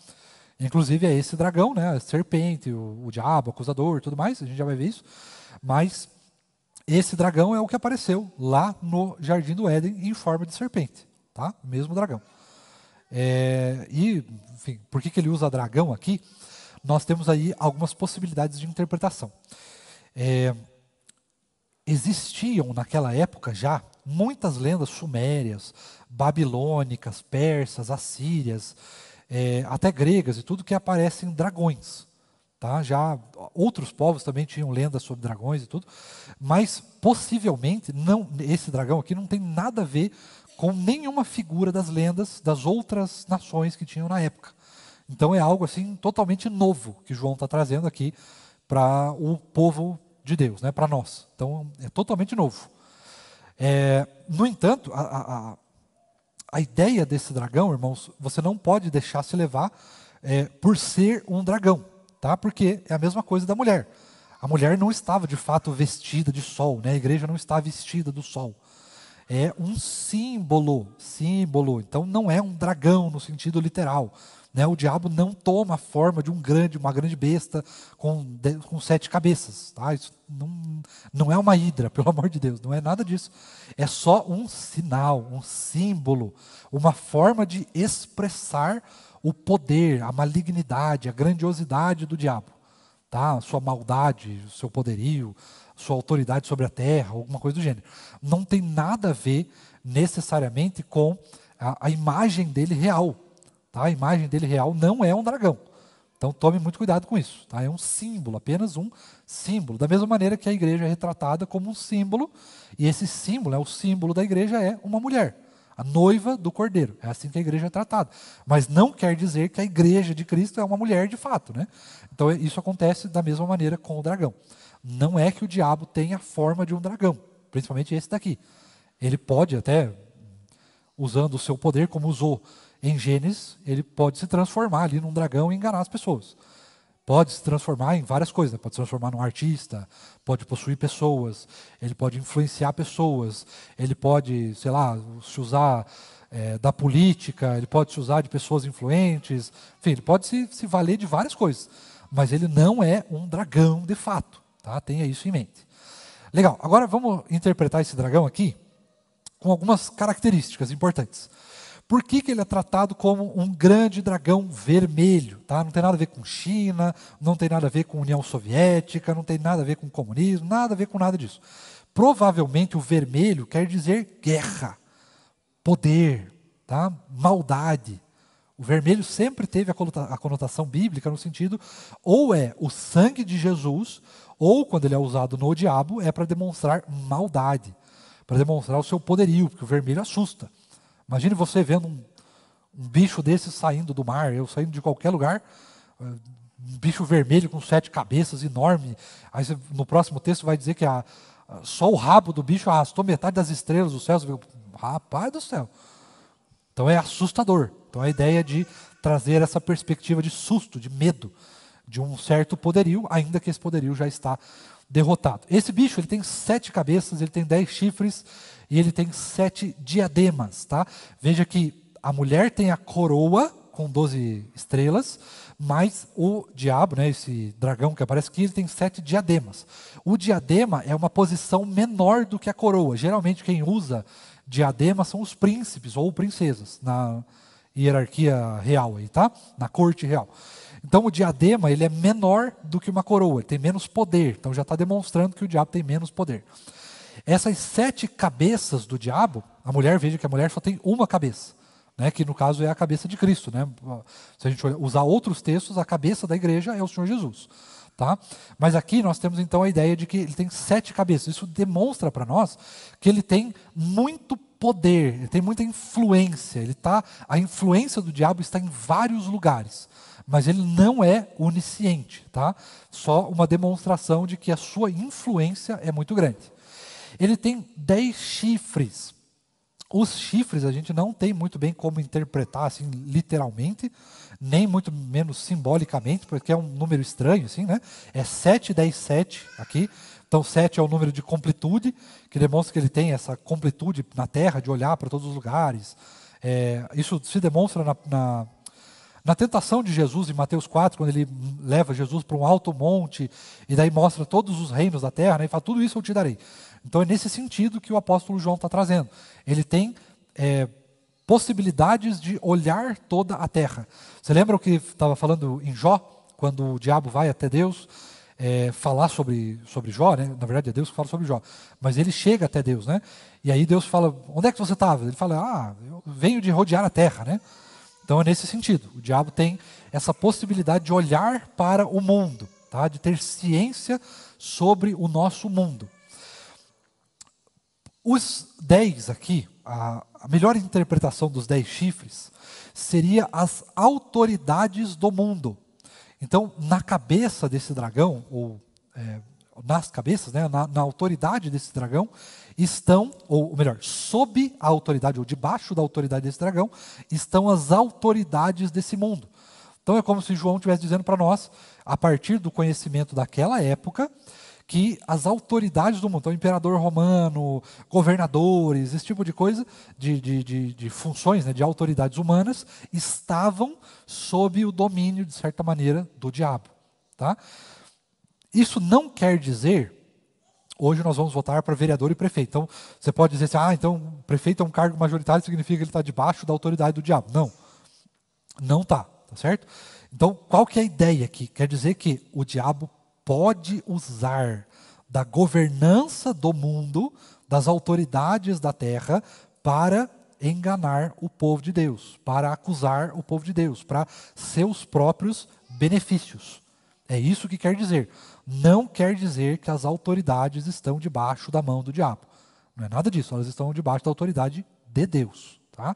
Inclusive, é esse dragão, né? a serpente, o, o diabo, o acusador tudo mais, a gente já vai ver isso. Mas esse dragão é o que apareceu lá no Jardim do Éden em forma de serpente, tá? O mesmo dragão. É, e, enfim, por que, que ele usa dragão aqui? Nós temos aí algumas possibilidades de interpretação. É, existiam naquela época já muitas lendas sumérias, babilônicas, persas, assírias, é, até gregas e tudo que aparecem dragões. Tá? Já outros povos também tinham lendas sobre dragões e tudo, mas possivelmente não esse dragão aqui não tem nada a ver com nenhuma figura das lendas das outras nações que tinham na época. Então é algo assim totalmente novo que João está trazendo aqui para o povo de Deus, né? Para nós. Então é totalmente novo. É, no entanto, a, a, a ideia desse dragão, irmãos, você não pode deixar se levar é, por ser um dragão tá? Porque é a mesma coisa da mulher. A mulher não estava de fato vestida de sol, né? A igreja não está vestida do sol. É um símbolo, símbolo. Então não é um dragão no sentido literal. Né? O diabo não toma a forma de um grande, uma grande besta com, com sete cabeças. Tá? Isso não, não é uma hidra, pelo amor de Deus, não é nada disso. É só um sinal, um símbolo, uma forma de expressar o poder, a malignidade, a grandiosidade do diabo, tá? Sua maldade, seu poderio, sua autoridade sobre a terra, alguma coisa do gênero. Não tem nada a ver necessariamente com a, a imagem dele real, tá? A imagem dele real não é um dragão. Então tome muito cuidado com isso, tá? É um símbolo, apenas um símbolo. Da mesma maneira que a igreja é retratada como um símbolo, e esse símbolo, é o símbolo da igreja é uma mulher a noiva do cordeiro. É assim que a igreja é tratada. Mas não quer dizer que a igreja de Cristo é uma mulher de fato. Né? Então é, isso acontece da mesma maneira com o dragão. Não é que o diabo tenha a forma de um dragão, principalmente esse daqui. Ele pode até, usando o seu poder, como usou em Gênesis, ele pode se transformar ali num dragão e enganar as pessoas pode se transformar em várias coisas. Né? Pode se transformar num artista, pode possuir pessoas, ele pode influenciar pessoas, ele pode, sei lá, se usar é, da política, ele pode se usar de pessoas influentes, enfim, ele pode se, se valer de várias coisas. Mas ele não é um dragão de fato. Tá? Tenha isso em mente. Legal, agora vamos interpretar esse dragão aqui com algumas características importantes. Por que, que ele é tratado como um grande dragão vermelho? Tá? Não tem nada a ver com China, não tem nada a ver com União Soviética, não tem nada a ver com comunismo, nada a ver com nada disso. Provavelmente o vermelho quer dizer guerra, poder, tá? maldade. O vermelho sempre teve a conotação bíblica no sentido, ou é o sangue de Jesus, ou quando ele é usado no diabo, é para demonstrar maldade, para demonstrar o seu poderio, porque o vermelho assusta. Imagine você vendo um, um bicho desse saindo do mar, eu saindo de qualquer lugar, eh, um bicho vermelho com sete cabeças, enorme. Aí você, no próximo texto vai dizer que a, só o rabo do bicho arrastou metade das estrelas do céu. Você viu? Rapaz do céu! Então é assustador. Então a ideia é de trazer essa perspectiva de susto, de medo, de um certo poderio, ainda que esse poderio já está derrotado. Esse bicho ele tem sete cabeças, ele tem dez chifres, e ele tem sete diademas, tá? Veja que a mulher tem a coroa com 12 estrelas, mas o diabo, né, esse dragão que aparece aqui, ele tem sete diademas. O diadema é uma posição menor do que a coroa. Geralmente quem usa diadema são os príncipes ou princesas na hierarquia real aí, tá? Na corte real. Então o diadema ele é menor do que uma coroa, ele tem menos poder. Então já está demonstrando que o diabo tem menos poder. Essas sete cabeças do diabo, a mulher, veja que a mulher só tem uma cabeça, né, que no caso é a cabeça de Cristo. Né? Se a gente usar outros textos, a cabeça da igreja é o Senhor Jesus. Tá? Mas aqui nós temos então a ideia de que ele tem sete cabeças. Isso demonstra para nós que ele tem muito poder, ele tem muita influência. Ele tá, a influência do diabo está em vários lugares, mas ele não é onisciente, tá? Só uma demonstração de que a sua influência é muito grande. Ele tem dez chifres. Os chifres a gente não tem muito bem como interpretar assim literalmente, nem muito menos simbolicamente, porque é um número estranho, assim, né? É 7, 10, 7 aqui. Então 7 é o número de completude, que demonstra que ele tem essa completude na Terra, de olhar para todos os lugares. É, isso se demonstra na, na na tentação de Jesus em Mateus 4, quando ele leva Jesus para um alto monte e daí mostra todos os reinos da terra, né, e fala: Tudo isso eu te darei. Então é nesse sentido que o apóstolo João está trazendo. Ele tem é, possibilidades de olhar toda a terra. Você lembra o que estava falando em Jó, quando o diabo vai até Deus é, falar sobre, sobre Jó? Né? Na verdade é Deus que fala sobre Jó, mas ele chega até Deus, né? E aí Deus fala: Onde é que você estava? Ele fala: Ah, eu venho de rodear a terra, né? Então é nesse sentido. O diabo tem essa possibilidade de olhar para o mundo, tá? De ter ciência sobre o nosso mundo. Os dez aqui, a, a melhor interpretação dos dez chifres seria as autoridades do mundo. Então, na cabeça desse dragão, ou é, nas cabeças, né, na, na, autoridade desse dragão, estão, ou, ou melhor, sob a autoridade, ou debaixo da autoridade desse dragão, estão as autoridades desse mundo. Então é como se João estivesse dizendo para nós, a partir do conhecimento daquela época, que as autoridades do mundo, então, imperador romano, governadores, esse tipo de coisa, de, de, de, de funções, né, de autoridades humanas, estavam sob o domínio, de certa maneira, do diabo. Tá? Isso não quer dizer. Hoje nós vamos votar para vereador e prefeito. Então, você pode dizer assim: ah, então prefeito é um cargo majoritário, significa que ele está debaixo da autoridade do diabo. Não. Não está, tá certo? Então, qual que é a ideia aqui? Quer dizer que o diabo pode usar da governança do mundo, das autoridades da terra, para enganar o povo de Deus, para acusar o povo de Deus, para seus próprios benefícios. É isso que quer dizer. Não quer dizer que as autoridades estão debaixo da mão do diabo. Não é nada disso, elas estão debaixo da autoridade de Deus. Tá?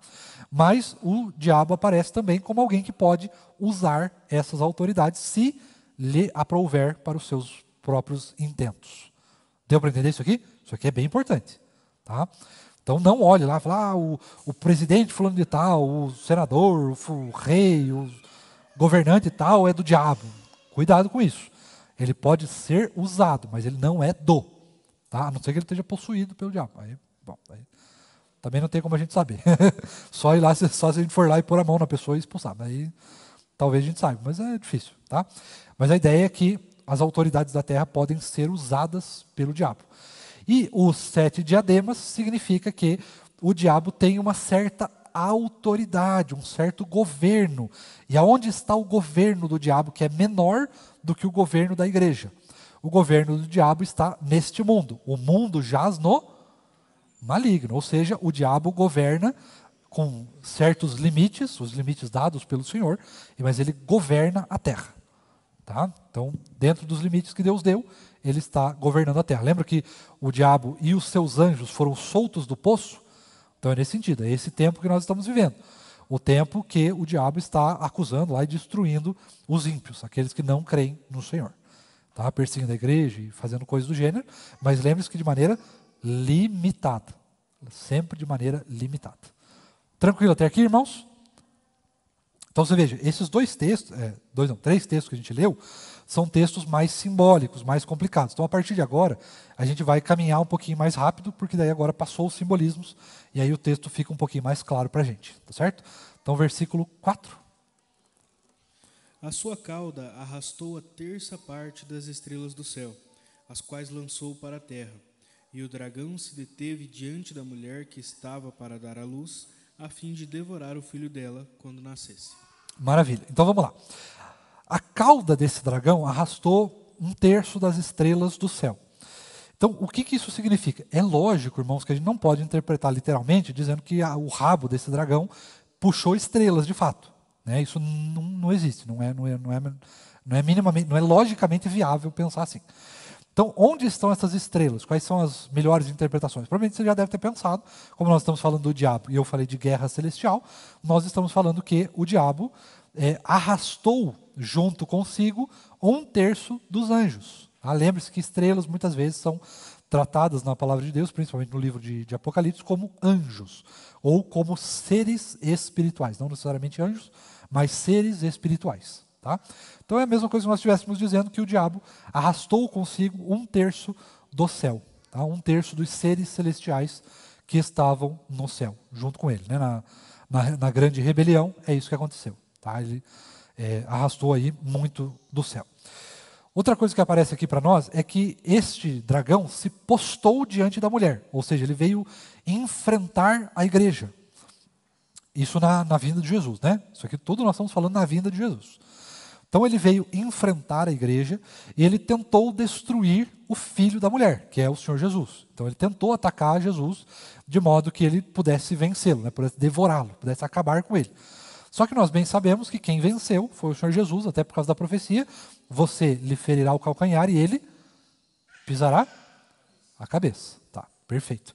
Mas o diabo aparece também como alguém que pode usar essas autoridades se lhe aprouver para os seus próprios intentos. Deu para entender isso aqui? Isso aqui é bem importante. Tá? Então não olhe lá e fale, ah, o, o presidente fulano de tal, o senador, o, o rei, o governante tal é do diabo. Cuidado com isso. Ele pode ser usado, mas ele não é do. Tá? A não ser que ele esteja possuído pelo diabo. Aí, bom, aí, também não tem como a gente saber. só, ir lá, só se a gente for lá e pôr a mão na pessoa e expulsar. Aí talvez a gente saiba, mas é difícil. Tá? Mas a ideia é que as autoridades da terra podem ser usadas pelo diabo. E os sete diademas significa que o diabo tem uma certa autoridade, um certo governo. E aonde está o governo do diabo, que é menor do que o governo da igreja? O governo do diabo está neste mundo. O mundo jaz no maligno, ou seja, o diabo governa com certos limites, os limites dados pelo Senhor, mas ele governa a terra. Tá? Então, dentro dos limites que Deus deu, ele está governando a terra. Lembra que o diabo e os seus anjos foram soltos do poço? Então é nesse sentido, é esse tempo que nós estamos vivendo. O tempo que o diabo está acusando lá e destruindo os ímpios, aqueles que não creem no Senhor. Tá? Perseguindo a igreja e fazendo coisas do gênero, mas lembre-se que de maneira limitada. Sempre de maneira limitada. Tranquilo até aqui, irmãos? Então você veja, esses dois textos, é, dois não, três textos que a gente leu, são textos mais simbólicos, mais complicados. Então a partir de agora, a gente vai caminhar um pouquinho mais rápido, porque daí agora passou os simbolismos, e aí o texto fica um pouquinho mais claro para a gente, tá certo? Então versículo 4. A sua cauda arrastou a terça parte das estrelas do céu, as quais lançou para a terra. E o dragão se deteve diante da mulher que estava para dar à luz, a fim de devorar o filho dela quando nascesse. Maravilha. Então vamos lá. A cauda desse dragão arrastou um terço das estrelas do céu. Então, o que, que isso significa? É lógico, irmãos, que a gente não pode interpretar literalmente dizendo que a, o rabo desse dragão puxou estrelas de fato. Né? Isso não, existe, não é, não, é, não, é, não é minimamente, não é logicamente viável pensar assim. Então, onde estão essas estrelas? Quais são as melhores interpretações? Provavelmente você já deve ter pensado, como nós estamos falando do diabo e eu falei de guerra celestial, nós estamos falando que o diabo é, arrastou junto consigo um terço dos anjos. Ah, Lembre-se que estrelas muitas vezes são tratadas na palavra de Deus, principalmente no livro de, de, Apocalipse, como anjos ou como seres espirituais, não necessariamente anjos, mas seres espirituais. Tá? Então é a mesma coisa que nós estivéssemos dizendo que o diabo arrastou consigo um terço do céu, tá? um terço dos seres celestiais que estavam no céu, junto com ele. Né? Na, na, na grande rebelião, é isso que aconteceu. Tá? Ele é, arrastou aí muito do céu. Outra coisa que aparece aqui para nós é que este dragão se postou diante da mulher, ou seja, ele veio enfrentar a igreja. Isso na, na vinda de Jesus, né? Isso aqui tudo nós estamos falando na vinda de Jesus. Então ele veio enfrentar a igreja e ele tentou destruir o filho da mulher, que é o Senhor Jesus. Então ele tentou atacar Jesus de modo que ele pudesse vencê-lo, né, pudesse devorá-lo, pudesse acabar com ele. Só que nós bem sabemos que quem venceu foi o Senhor Jesus, até por causa da profecia. Você lhe ferirá o calcanhar e ele pisará a cabeça. Tá, perfeito.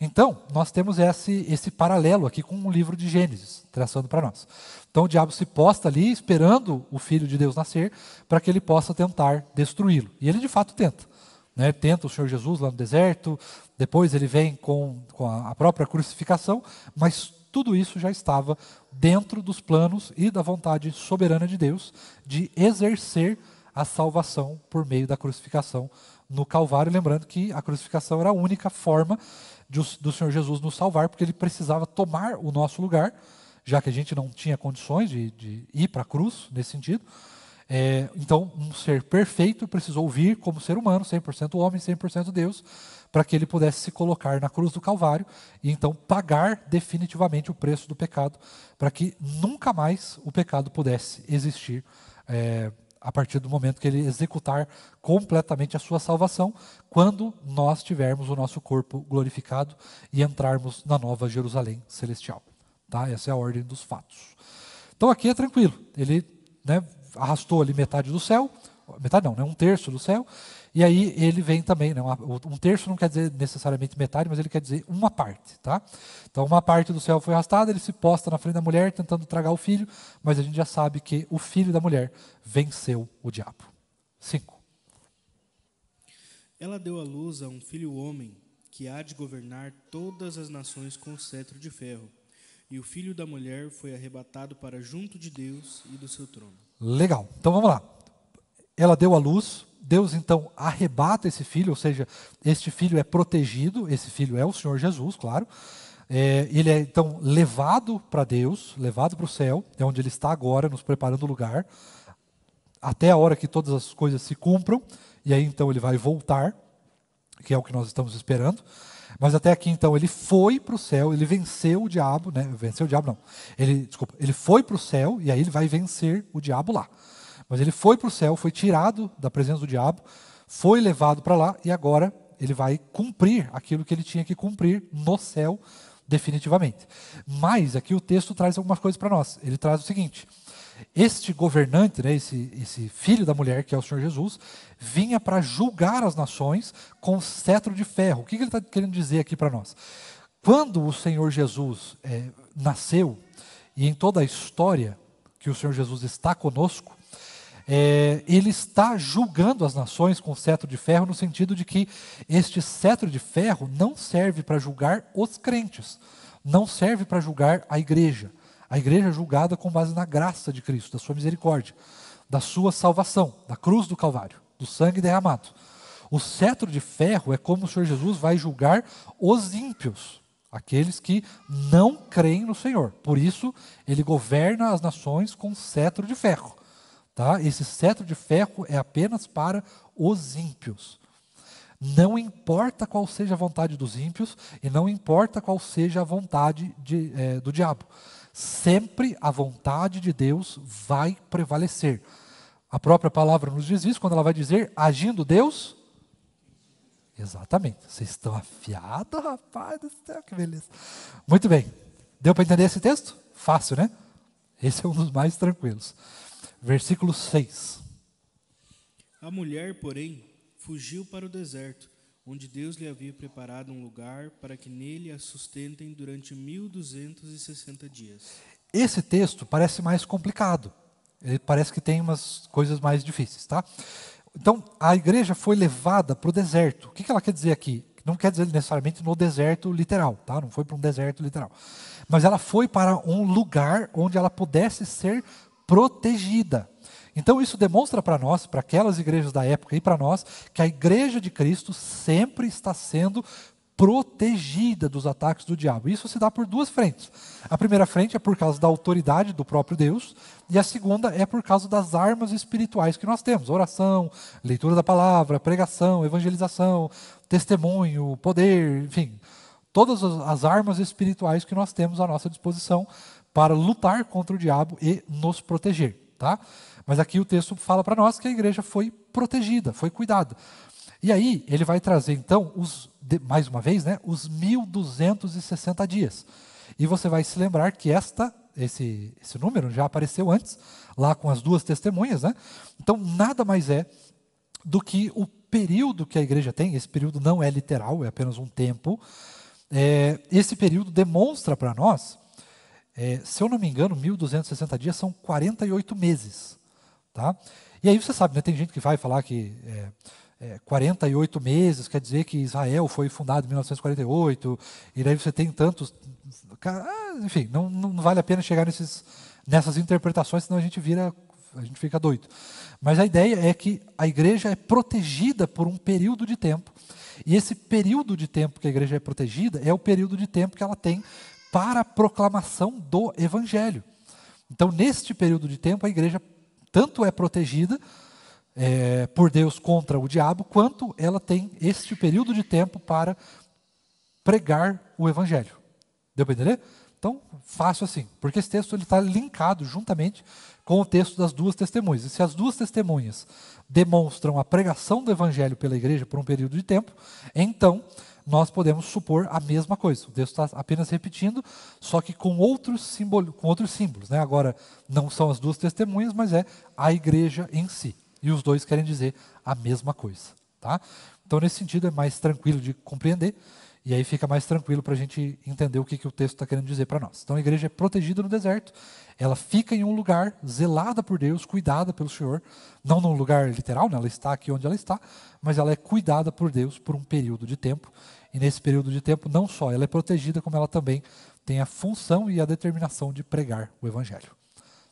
Então, nós temos esse, esse paralelo aqui com o livro de Gênesis, traçando para nós. Então o diabo se posta ali esperando o filho de Deus nascer para que ele possa tentar destruí-lo. E ele de fato tenta. Né? Tenta o Senhor Jesus lá no deserto, depois ele vem com, com a própria crucificação, mas tudo isso já estava dentro dos planos e da vontade soberana de Deus de exercer a salvação por meio da crucificação no Calvário. Lembrando que a crucificação era a única forma de, do Senhor Jesus nos salvar, porque ele precisava tomar o nosso lugar já que a gente não tinha condições de, de ir para a cruz nesse sentido. É, então, um ser perfeito precisou vir como ser humano, 100% homem, 100% Deus, para que ele pudesse se colocar na cruz do Calvário e então pagar definitivamente o preço do pecado, para que nunca mais o pecado pudesse existir é, a partir do momento que ele executar completamente a sua salvação, quando nós tivermos o nosso corpo glorificado e entrarmos na nova Jerusalém celestial. Tá? Essa é a ordem dos fatos. Então aqui é tranquilo. Ele né, arrastou ali metade do céu, metade não, né, um terço do céu, e aí ele vem também, né, um terço não quer dizer necessariamente metade, mas ele quer dizer uma parte, tá? Então uma parte do céu foi arrastada, ele se posta na frente da mulher tentando tragar o filho, mas a gente já sabe que o filho da mulher venceu o diabo. 5. Ela deu à luz a um filho homem que há de governar todas as nações com o cetro de ferro e o filho da mulher foi arrebatado para junto de Deus e do seu trono. Legal. Então vamos lá. Ela deu a luz, Deus então arrebata esse filho, ou seja, este filho é protegido, esse filho é o Senhor Jesus, claro. É, ele é então levado para Deus, levado para o céu, é onde ele está agora, nos preparando o lugar, até a hora que todas as coisas se cumpram, e aí então ele vai voltar, que é o que nós estamos esperando. Mas até aqui então ele foi para o céu, ele venceu o diabo, né? Venceu o diabo não. Ele, desculpa, ele foi para o céu e aí ele vai vencer o diabo lá. Mas ele foi para o céu, foi tirado da presença do diabo, foi levado para lá e agora ele vai cumprir aquilo que ele tinha que cumprir no céu definitivamente. Mas aqui o texto traz algumas coisas para nós. Ele traz o seguinte: este governante, né, esse, esse filho da mulher, que é o Senhor Jesus, vinha para julgar as nações com cetro de ferro. O que, que ele está querendo dizer aqui para nós? Quando o Senhor Jesus é, nasceu, e em toda a história que o Senhor Jesus está conosco, é, ele está julgando as nações com cetro de ferro, no sentido de que este cetro de ferro não serve para julgar os crentes, não serve para julgar a igreja a igreja é julgada com base na graça de Cristo, da sua misericórdia, da sua salvação, da cruz do Calvário, do sangue derramado. O cetro de ferro é como o Senhor Jesus vai julgar os ímpios, aqueles que não creem no Senhor. Por isso, ele governa as nações com cetro de ferro. Tá? Esse cetro de ferro é apenas para os ímpios. Não importa qual seja a vontade dos ímpios e não importa qual seja a vontade de, é, do diabo sempre a vontade de Deus vai prevalecer. A própria palavra nos diz isso quando ela vai dizer: agindo Deus. Exatamente, vocês estão afiados, rapaz do céu, que beleza. Muito bem, deu para entender esse texto? Fácil, né? Esse é um dos mais tranquilos. Versículo 6. A mulher, porém, fugiu para o deserto onde Deus lhe havia preparado um lugar para que nele a sustentem durante 1260 dias. Esse texto parece mais complicado. Ele parece que tem umas coisas mais difíceis, tá? Então, a igreja foi levada para o deserto. O que ela quer dizer aqui? Não quer dizer necessariamente no deserto literal, tá? Não foi para um deserto literal. Mas ela foi para um lugar onde ela pudesse ser protegida. Então isso demonstra para nós, para aquelas igrejas da época e para nós, que a igreja de Cristo sempre está sendo protegida dos ataques do diabo. Isso se dá por duas frentes. A primeira frente é por causa da autoridade do próprio Deus, e a segunda é por causa das armas espirituais que nós temos: oração, leitura da palavra, pregação, evangelização, testemunho, poder, enfim, todas as armas espirituais que nós temos à nossa disposição para lutar contra o diabo e nos proteger tá? Mas aqui o texto fala para nós que a igreja foi protegida, foi cuidada. E aí ele vai trazer então os mais uma vez, né, os 1260 dias. E você vai se lembrar que esta esse, esse número já apareceu antes, lá com as duas testemunhas, né? Então nada mais é do que o período que a igreja tem, esse período não é literal, é apenas um tempo. É, esse período demonstra para nós é, se eu não me engano, 1.260 dias são 48 meses. Tá? E aí você sabe, né, tem gente que vai falar que é, é, 48 meses quer dizer que Israel foi fundado em 1948, e daí você tem tantos. Ah, enfim, não, não vale a pena chegar nesses, nessas interpretações, senão a gente vira. A gente fica doido. Mas a ideia é que a igreja é protegida por um período de tempo. E esse período de tempo que a igreja é protegida é o período de tempo que ela tem para a proclamação do Evangelho. Então, neste período de tempo, a igreja tanto é protegida é, por Deus contra o diabo, quanto ela tem este período de tempo para pregar o Evangelho. Deu para entender? Então, fácil assim, porque esse texto está linkado juntamente com o texto das duas testemunhas. E se as duas testemunhas demonstram a pregação do Evangelho pela igreja por um período de tempo, então nós podemos supor a mesma coisa. O texto está apenas repetindo, só que com outros, simbolo, com outros símbolos. Né? Agora, não são as duas testemunhas, mas é a igreja em si. E os dois querem dizer a mesma coisa. Tá? Então, nesse sentido, é mais tranquilo de compreender. E aí fica mais tranquilo para a gente entender o que, que o texto está querendo dizer para nós. Então a igreja é protegida no deserto, ela fica em um lugar zelada por Deus, cuidada pelo Senhor, não num lugar literal, né? ela está aqui onde ela está, mas ela é cuidada por Deus por um período de tempo. E nesse período de tempo, não só ela é protegida, como ela também tem a função e a determinação de pregar o Evangelho.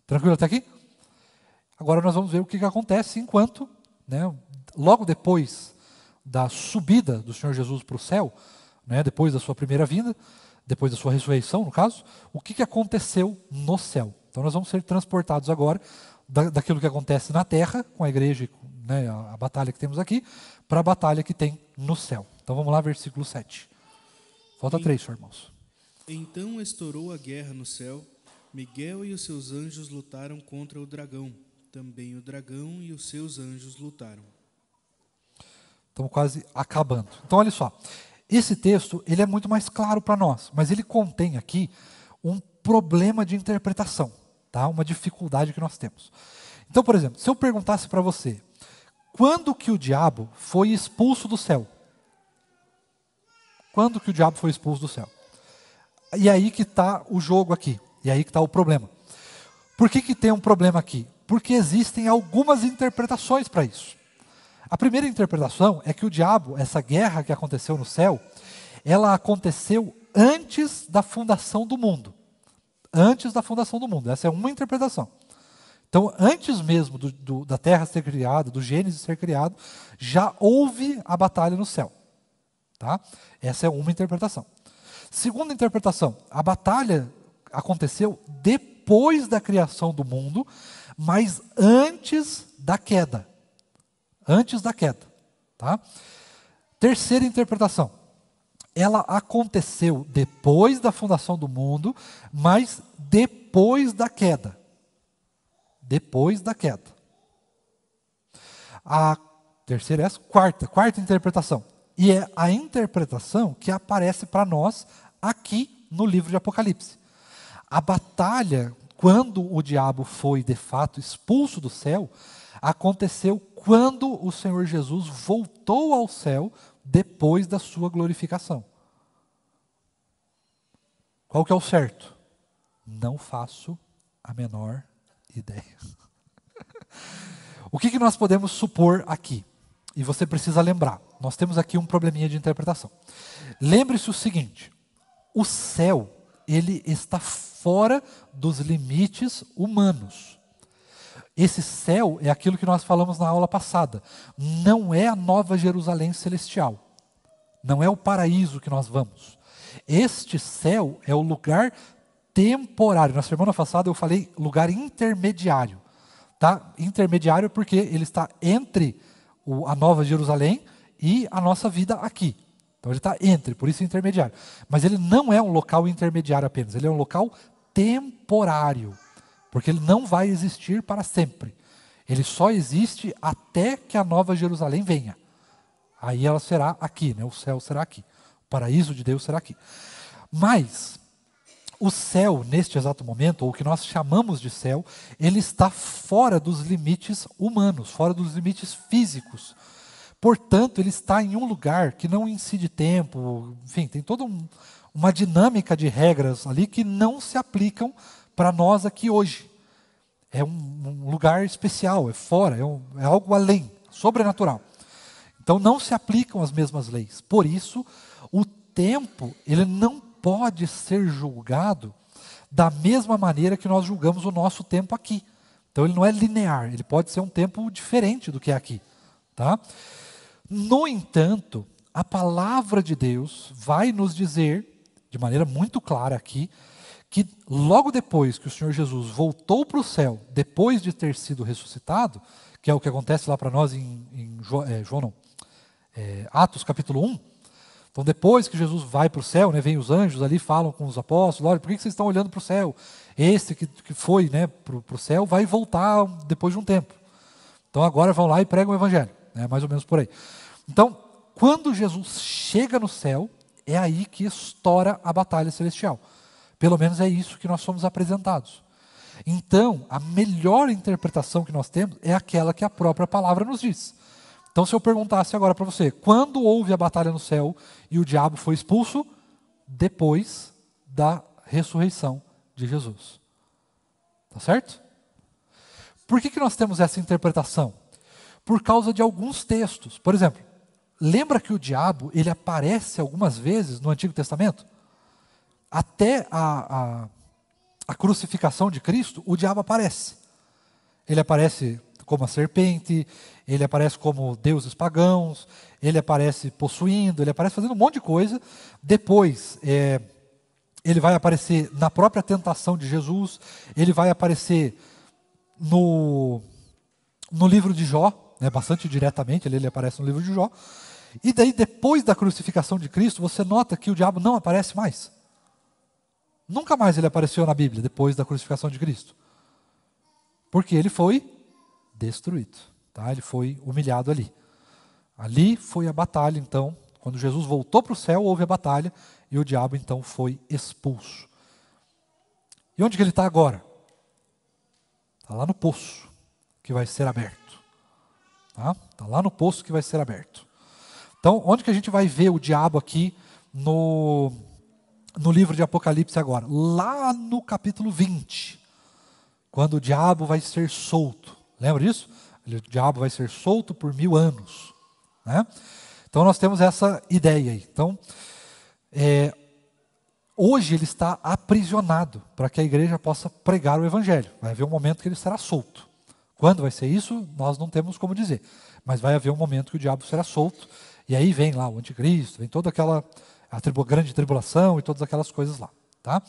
Tranquilo até aqui? Agora nós vamos ver o que, que acontece enquanto, né, logo depois da subida do Senhor Jesus para o céu, né, depois da sua primeira vinda, depois da sua ressurreição, no caso, o que, que aconteceu no céu. Então nós vamos ser transportados agora da, daquilo que acontece na terra, com a igreja, né, a, a batalha que temos aqui, para a batalha que tem no céu. Então vamos lá, versículo 7. Falta Sim. três, irmãos. Então estourou a guerra no céu. Miguel e os seus anjos lutaram contra o dragão. Também o dragão e os seus anjos lutaram. Estamos quase acabando. Então, olha só. Esse texto ele é muito mais claro para nós, mas ele contém aqui um problema de interpretação, tá? uma dificuldade que nós temos. Então, por exemplo, se eu perguntasse para você, quando que o diabo foi expulso do céu? Quando que o diabo foi expulso do céu? E aí que está o jogo aqui, e aí que está o problema. Por que, que tem um problema aqui? Porque existem algumas interpretações para isso. A primeira interpretação é que o diabo, essa guerra que aconteceu no céu, ela aconteceu antes da fundação do mundo. Antes da fundação do mundo. Essa é uma interpretação. Então, antes mesmo do, do, da terra ser criada, do Gênesis ser criado, já houve a batalha no céu. Tá? Essa é uma interpretação. Segunda interpretação, a batalha aconteceu depois da criação do mundo, mas antes da queda antes da queda. Tá? Terceira interpretação. Ela aconteceu depois da fundação do mundo, mas depois da queda. Depois da queda. A terceira é essa, quarta, quarta interpretação. E é a interpretação que aparece para nós aqui no livro de Apocalipse. A batalha, quando o diabo foi de fato expulso do céu, aconteceu quando o Senhor Jesus voltou ao céu depois da sua glorificação. Qual que é o certo? Não faço a menor ideia. o que, que nós podemos supor aqui? E você precisa lembrar. Nós temos aqui um probleminha de interpretação. Lembre-se o seguinte: o céu ele está fora dos limites humanos. Esse céu é aquilo que nós falamos na aula passada. Não é a nova Jerusalém celestial. Não é o paraíso que nós vamos. Este céu é o lugar temporário. Na semana passada eu falei lugar intermediário. Tá? Intermediário porque ele está entre o, a Nova Jerusalém e a nossa vida aqui. Então ele está entre, por isso intermediário. Mas ele não é um local intermediário apenas, ele é um local temporário porque ele não vai existir para sempre. Ele só existe até que a nova Jerusalém venha. Aí ela será aqui, né? o céu será aqui, o paraíso de Deus será aqui. Mas o céu, neste exato momento, ou o que nós chamamos de céu, ele está fora dos limites humanos, fora dos limites físicos. Portanto, ele está em um lugar que não incide tempo, enfim, tem toda um, uma dinâmica de regras ali que não se aplicam para nós aqui hoje. É um, um lugar especial, é fora, é, um, é algo além, sobrenatural. Então não se aplicam as mesmas leis. Por isso, o tempo, ele não pode ser julgado da mesma maneira que nós julgamos o nosso tempo aqui. Então ele não é linear, ele pode ser um tempo diferente do que é aqui, tá? No entanto, a palavra de Deus vai nos dizer de maneira muito clara aqui que logo depois que o Senhor Jesus voltou para o céu, depois de ter sido ressuscitado, que é o que acontece lá para nós em, em João, é, João não, é, Atos capítulo 1. Então, depois que Jesus vai para o céu, né, vem os anjos ali, falam com os apóstolos: olha, por que vocês estão olhando para o céu? Este que, que foi né, para o céu vai voltar depois de um tempo. Então, agora vão lá e pregam o evangelho. É né, mais ou menos por aí. Então, quando Jesus chega no céu, é aí que estoura a batalha celestial. Pelo menos é isso que nós somos apresentados. Então, a melhor interpretação que nós temos é aquela que a própria palavra nos diz. Então, se eu perguntasse agora para você, quando houve a batalha no céu e o diabo foi expulso? Depois da ressurreição de Jesus. Tá certo? Por que, que nós temos essa interpretação? Por causa de alguns textos. Por exemplo, lembra que o diabo ele aparece algumas vezes no Antigo Testamento? até a, a, a crucificação de Cristo, o diabo aparece. Ele aparece como a serpente, ele aparece como deuses pagãos, ele aparece possuindo, ele aparece fazendo um monte de coisa. Depois, é, ele vai aparecer na própria tentação de Jesus, ele vai aparecer no, no livro de Jó, né, bastante diretamente, ele, ele aparece no livro de Jó. E daí, depois da crucificação de Cristo, você nota que o diabo não aparece mais. Nunca mais ele apareceu na Bíblia depois da crucificação de Cristo. Porque ele foi destruído, tá? Ele foi humilhado ali. Ali foi a batalha, então, quando Jesus voltou para o céu, houve a batalha e o diabo então foi expulso. E onde que ele está agora? Está lá no poço que vai ser aberto. Está tá lá no poço que vai ser aberto. Então, onde que a gente vai ver o diabo aqui no, no livro de Apocalipse agora, lá no capítulo 20, quando o diabo vai ser solto. Lembra disso? O diabo vai ser solto por mil anos. Né? Então nós temos essa ideia aí. Então, é, hoje ele está aprisionado para que a igreja possa pregar o evangelho. Vai haver um momento que ele será solto. Quando vai ser isso, nós não temos como dizer. Mas vai haver um momento que o diabo será solto. E aí vem lá o anticristo, vem toda aquela a tribu, grande tribulação e todas aquelas coisas lá. Tá?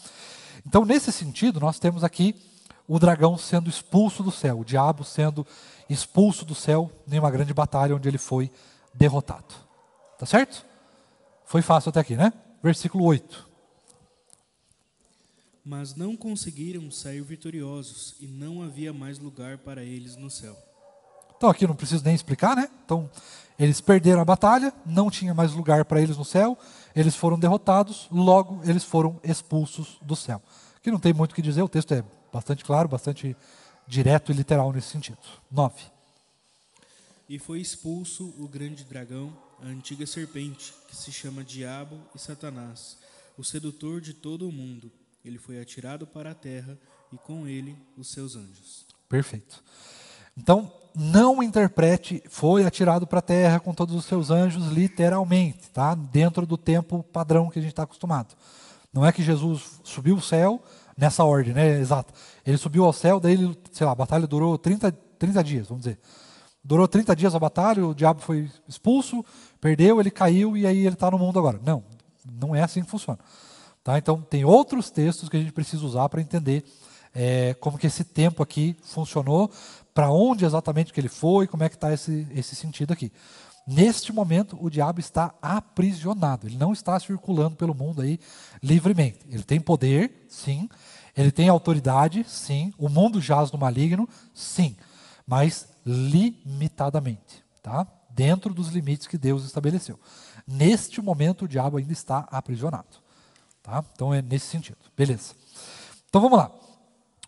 Então, nesse sentido, nós temos aqui o dragão sendo expulso do céu, o diabo sendo expulso do céu em uma grande batalha onde ele foi derrotado. Tá certo? Foi fácil até aqui, né? Versículo 8. Mas não conseguiram sair vitoriosos, e não havia mais lugar para eles no céu. Então aqui não preciso nem explicar, né? Então eles perderam a batalha, não tinha mais lugar para eles no céu, eles foram derrotados, logo eles foram expulsos do céu. Aqui não tem muito o que dizer, o texto é bastante claro, bastante direto e literal nesse sentido. 9. E foi expulso o grande dragão, a antiga serpente, que se chama Diabo e Satanás, o sedutor de todo o mundo. Ele foi atirado para a terra e com ele os seus anjos. Perfeito. Então, não interprete, foi atirado para a terra com todos os seus anjos, literalmente, tá? dentro do tempo padrão que a gente está acostumado. Não é que Jesus subiu o céu nessa ordem, né? Exato. Ele subiu ao céu, daí, ele, sei lá, a batalha durou 30, 30 dias, vamos dizer. Durou 30 dias a batalha, o diabo foi expulso, perdeu, ele caiu e aí ele está no mundo agora. Não, não é assim que funciona. Tá? Então, tem outros textos que a gente precisa usar para entender é, como que esse tempo aqui funcionou para onde exatamente que ele foi, como é que está esse, esse sentido aqui. Neste momento, o diabo está aprisionado, ele não está circulando pelo mundo aí livremente. Ele tem poder, sim, ele tem autoridade, sim, o mundo jaz no maligno, sim, mas limitadamente, tá? Dentro dos limites que Deus estabeleceu. Neste momento, o diabo ainda está aprisionado, tá? Então é nesse sentido, beleza. Então vamos lá.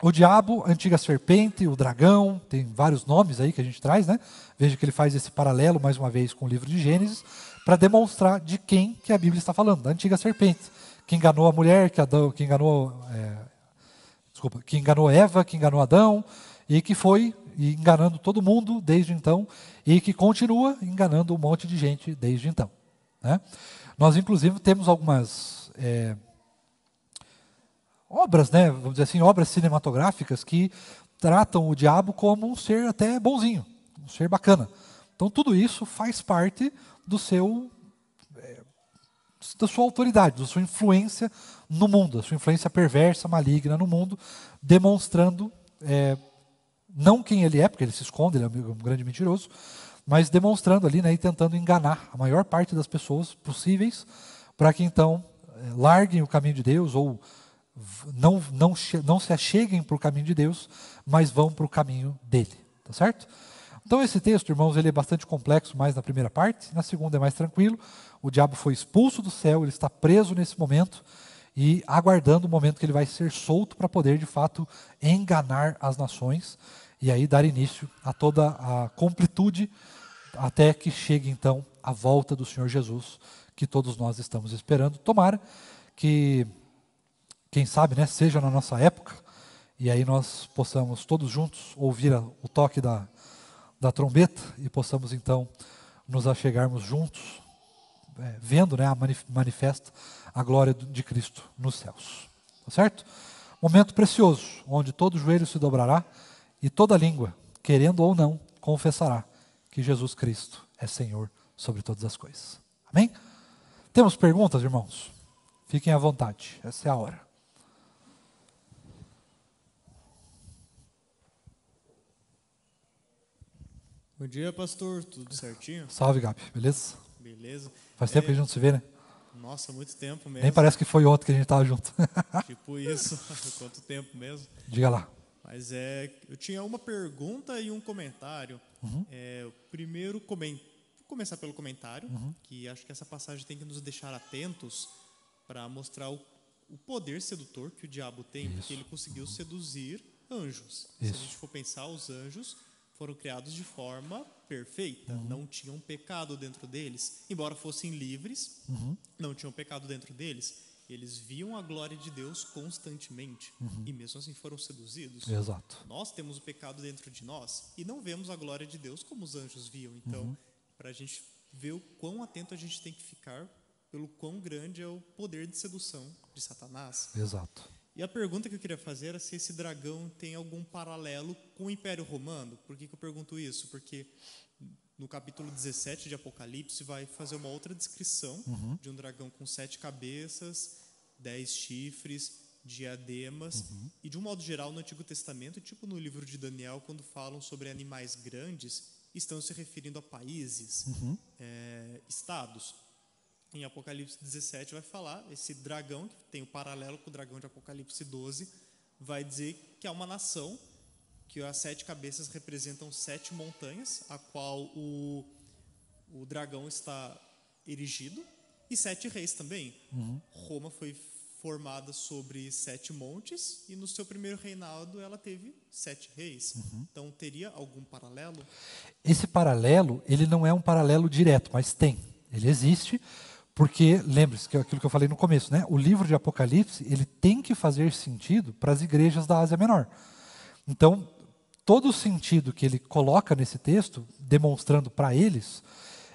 O diabo, a antiga serpente, o dragão, tem vários nomes aí que a gente traz, né? Veja que ele faz esse paralelo mais uma vez com o livro de Gênesis, para demonstrar de quem que a Bíblia está falando, da antiga serpente, que enganou a mulher, que Adão, que enganou, é, desculpa, que enganou Eva, que enganou Adão, e que foi enganando todo mundo desde então, e que continua enganando um monte de gente desde então. Né? Nós, inclusive, temos algumas. É, obras, né, vamos dizer assim, obras cinematográficas que tratam o diabo como um ser até bonzinho, um ser bacana. Então tudo isso faz parte do seu é, da sua autoridade, da sua influência no mundo, da sua influência perversa, maligna no mundo, demonstrando é, não quem ele é, porque ele se esconde, ele é um grande mentiroso, mas demonstrando ali, né, e tentando enganar a maior parte das pessoas possíveis para que então é, larguem o caminho de Deus ou não, não, não se acheguem para o caminho de Deus, mas vão para o caminho dele. Tá certo? Então esse texto, irmãos, ele é bastante complexo, mais na primeira parte, na segunda é mais tranquilo. O diabo foi expulso do céu, ele está preso nesse momento e aguardando o momento que ele vai ser solto para poder, de fato, enganar as nações e aí dar início a toda a completude até que chegue então a volta do Senhor Jesus, que todos nós estamos esperando. Tomara que quem sabe, né, seja na nossa época, e aí nós possamos todos juntos ouvir a, o toque da, da trombeta e possamos então nos achegarmos juntos, é, vendo né, a manif manifesta a glória de Cristo nos céus. Tá certo? Momento precioso, onde todo joelho se dobrará e toda língua, querendo ou não, confessará que Jesus Cristo é Senhor sobre todas as coisas. Amém? Temos perguntas, irmãos? Fiquem à vontade, essa é a hora. Bom dia, pastor. Tudo certinho? Salve, Gabi. Beleza? Beleza. Faz tempo é... que a gente não se vê, né? Nossa, muito tempo mesmo. Nem parece que foi ontem que a gente estava junto. tipo isso. Quanto tempo mesmo. Diga lá. Mas é, eu tinha uma pergunta e um comentário. Uhum. É, primeiro, comen vou começar pelo comentário, uhum. que acho que essa passagem tem que nos deixar atentos para mostrar o, o, poder sedutor que o diabo tem, isso. porque ele conseguiu uhum. seduzir anjos. Isso. Se a gente for pensar, os anjos foram criados de forma perfeita, uhum. não tinham pecado dentro deles, embora fossem livres, uhum. não tinham pecado dentro deles. Eles viam a glória de Deus constantemente uhum. e mesmo assim foram seduzidos. Exato. Nós temos o pecado dentro de nós e não vemos a glória de Deus como os anjos viam. Então, uhum. para a gente ver o quão atento a gente tem que ficar pelo quão grande é o poder de sedução de Satanás. Exato. E a pergunta que eu queria fazer era se esse dragão tem algum paralelo com o Império Romano. Por que, que eu pergunto isso? Porque no capítulo 17 de Apocalipse vai fazer uma outra descrição uhum. de um dragão com sete cabeças, dez chifres, diademas. Uhum. E, de um modo geral, no Antigo Testamento, tipo no livro de Daniel, quando falam sobre animais grandes, estão se referindo a países, uhum. é, estados em Apocalipse 17 vai falar, esse dragão, que tem o paralelo com o dragão de Apocalipse 12, vai dizer que é uma nação, que as sete cabeças representam sete montanhas, a qual o, o dragão está erigido, e sete reis também. Uhum. Roma foi formada sobre sete montes e no seu primeiro reinado ela teve sete reis. Uhum. Então teria algum paralelo? Esse paralelo ele não é um paralelo direto, mas tem. Ele existe porque, lembre-se, que é aquilo que eu falei no começo, né? o livro de Apocalipse ele tem que fazer sentido para as igrejas da Ásia Menor. Então, todo o sentido que ele coloca nesse texto, demonstrando para eles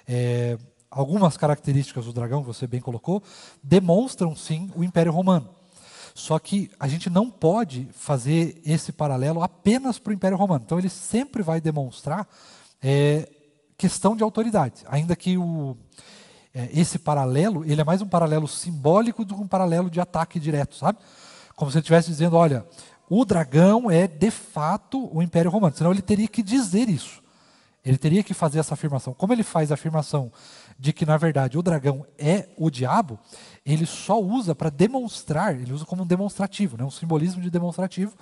é, algumas características do dragão, que você bem colocou, demonstram sim o Império Romano. Só que a gente não pode fazer esse paralelo apenas para o Império Romano. Então, ele sempre vai demonstrar é, questão de autoridade, ainda que o é, esse paralelo, ele é mais um paralelo simbólico do que um paralelo de ataque direto, sabe? Como se ele estivesse dizendo, olha, o dragão é de fato o Império Romano, senão ele teria que dizer isso. Ele teria que fazer essa afirmação. Como ele faz a afirmação de que, na verdade, o dragão é o diabo, ele só usa para demonstrar, ele usa como um demonstrativo, né, um simbolismo de demonstrativo,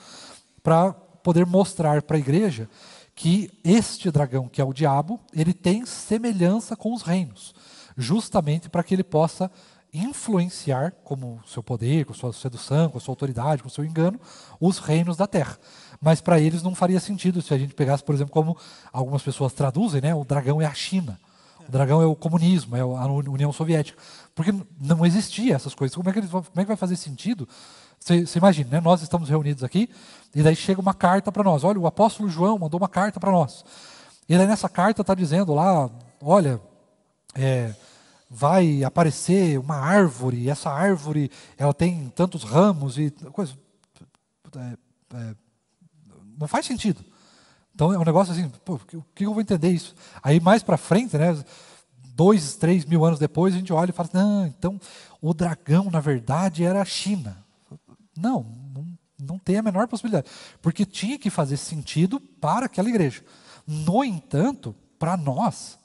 para poder mostrar para a igreja que este dragão, que é o diabo, ele tem semelhança com os reinos justamente para que ele possa influenciar, com seu poder, com sua sedução, com sua autoridade, com seu engano, os reinos da terra. Mas para eles não faria sentido se a gente pegasse, por exemplo, como algumas pessoas traduzem, né? O dragão é a China. O dragão é o comunismo, é a União Soviética. Porque não existia essas coisas. Como é que, eles vão, como é que vai fazer sentido? Você imagina, né? nós estamos reunidos aqui, e daí chega uma carta para nós. Olha, o apóstolo João mandou uma carta para nós. E daí nessa carta está dizendo lá: olha, é, vai aparecer uma árvore, e essa árvore ela tem tantos ramos e coisa. É, é, não faz sentido. Então é um negócio assim, pô, o que, eu vou entender isso? Aí mais para frente, né? Dois, três mil anos depois, a gente olha e fala, não, então o dragão, na verdade, era a China. Não, não, não tem a menor possibilidade. Porque tinha que fazer sentido para aquela igreja. No entanto, para nós,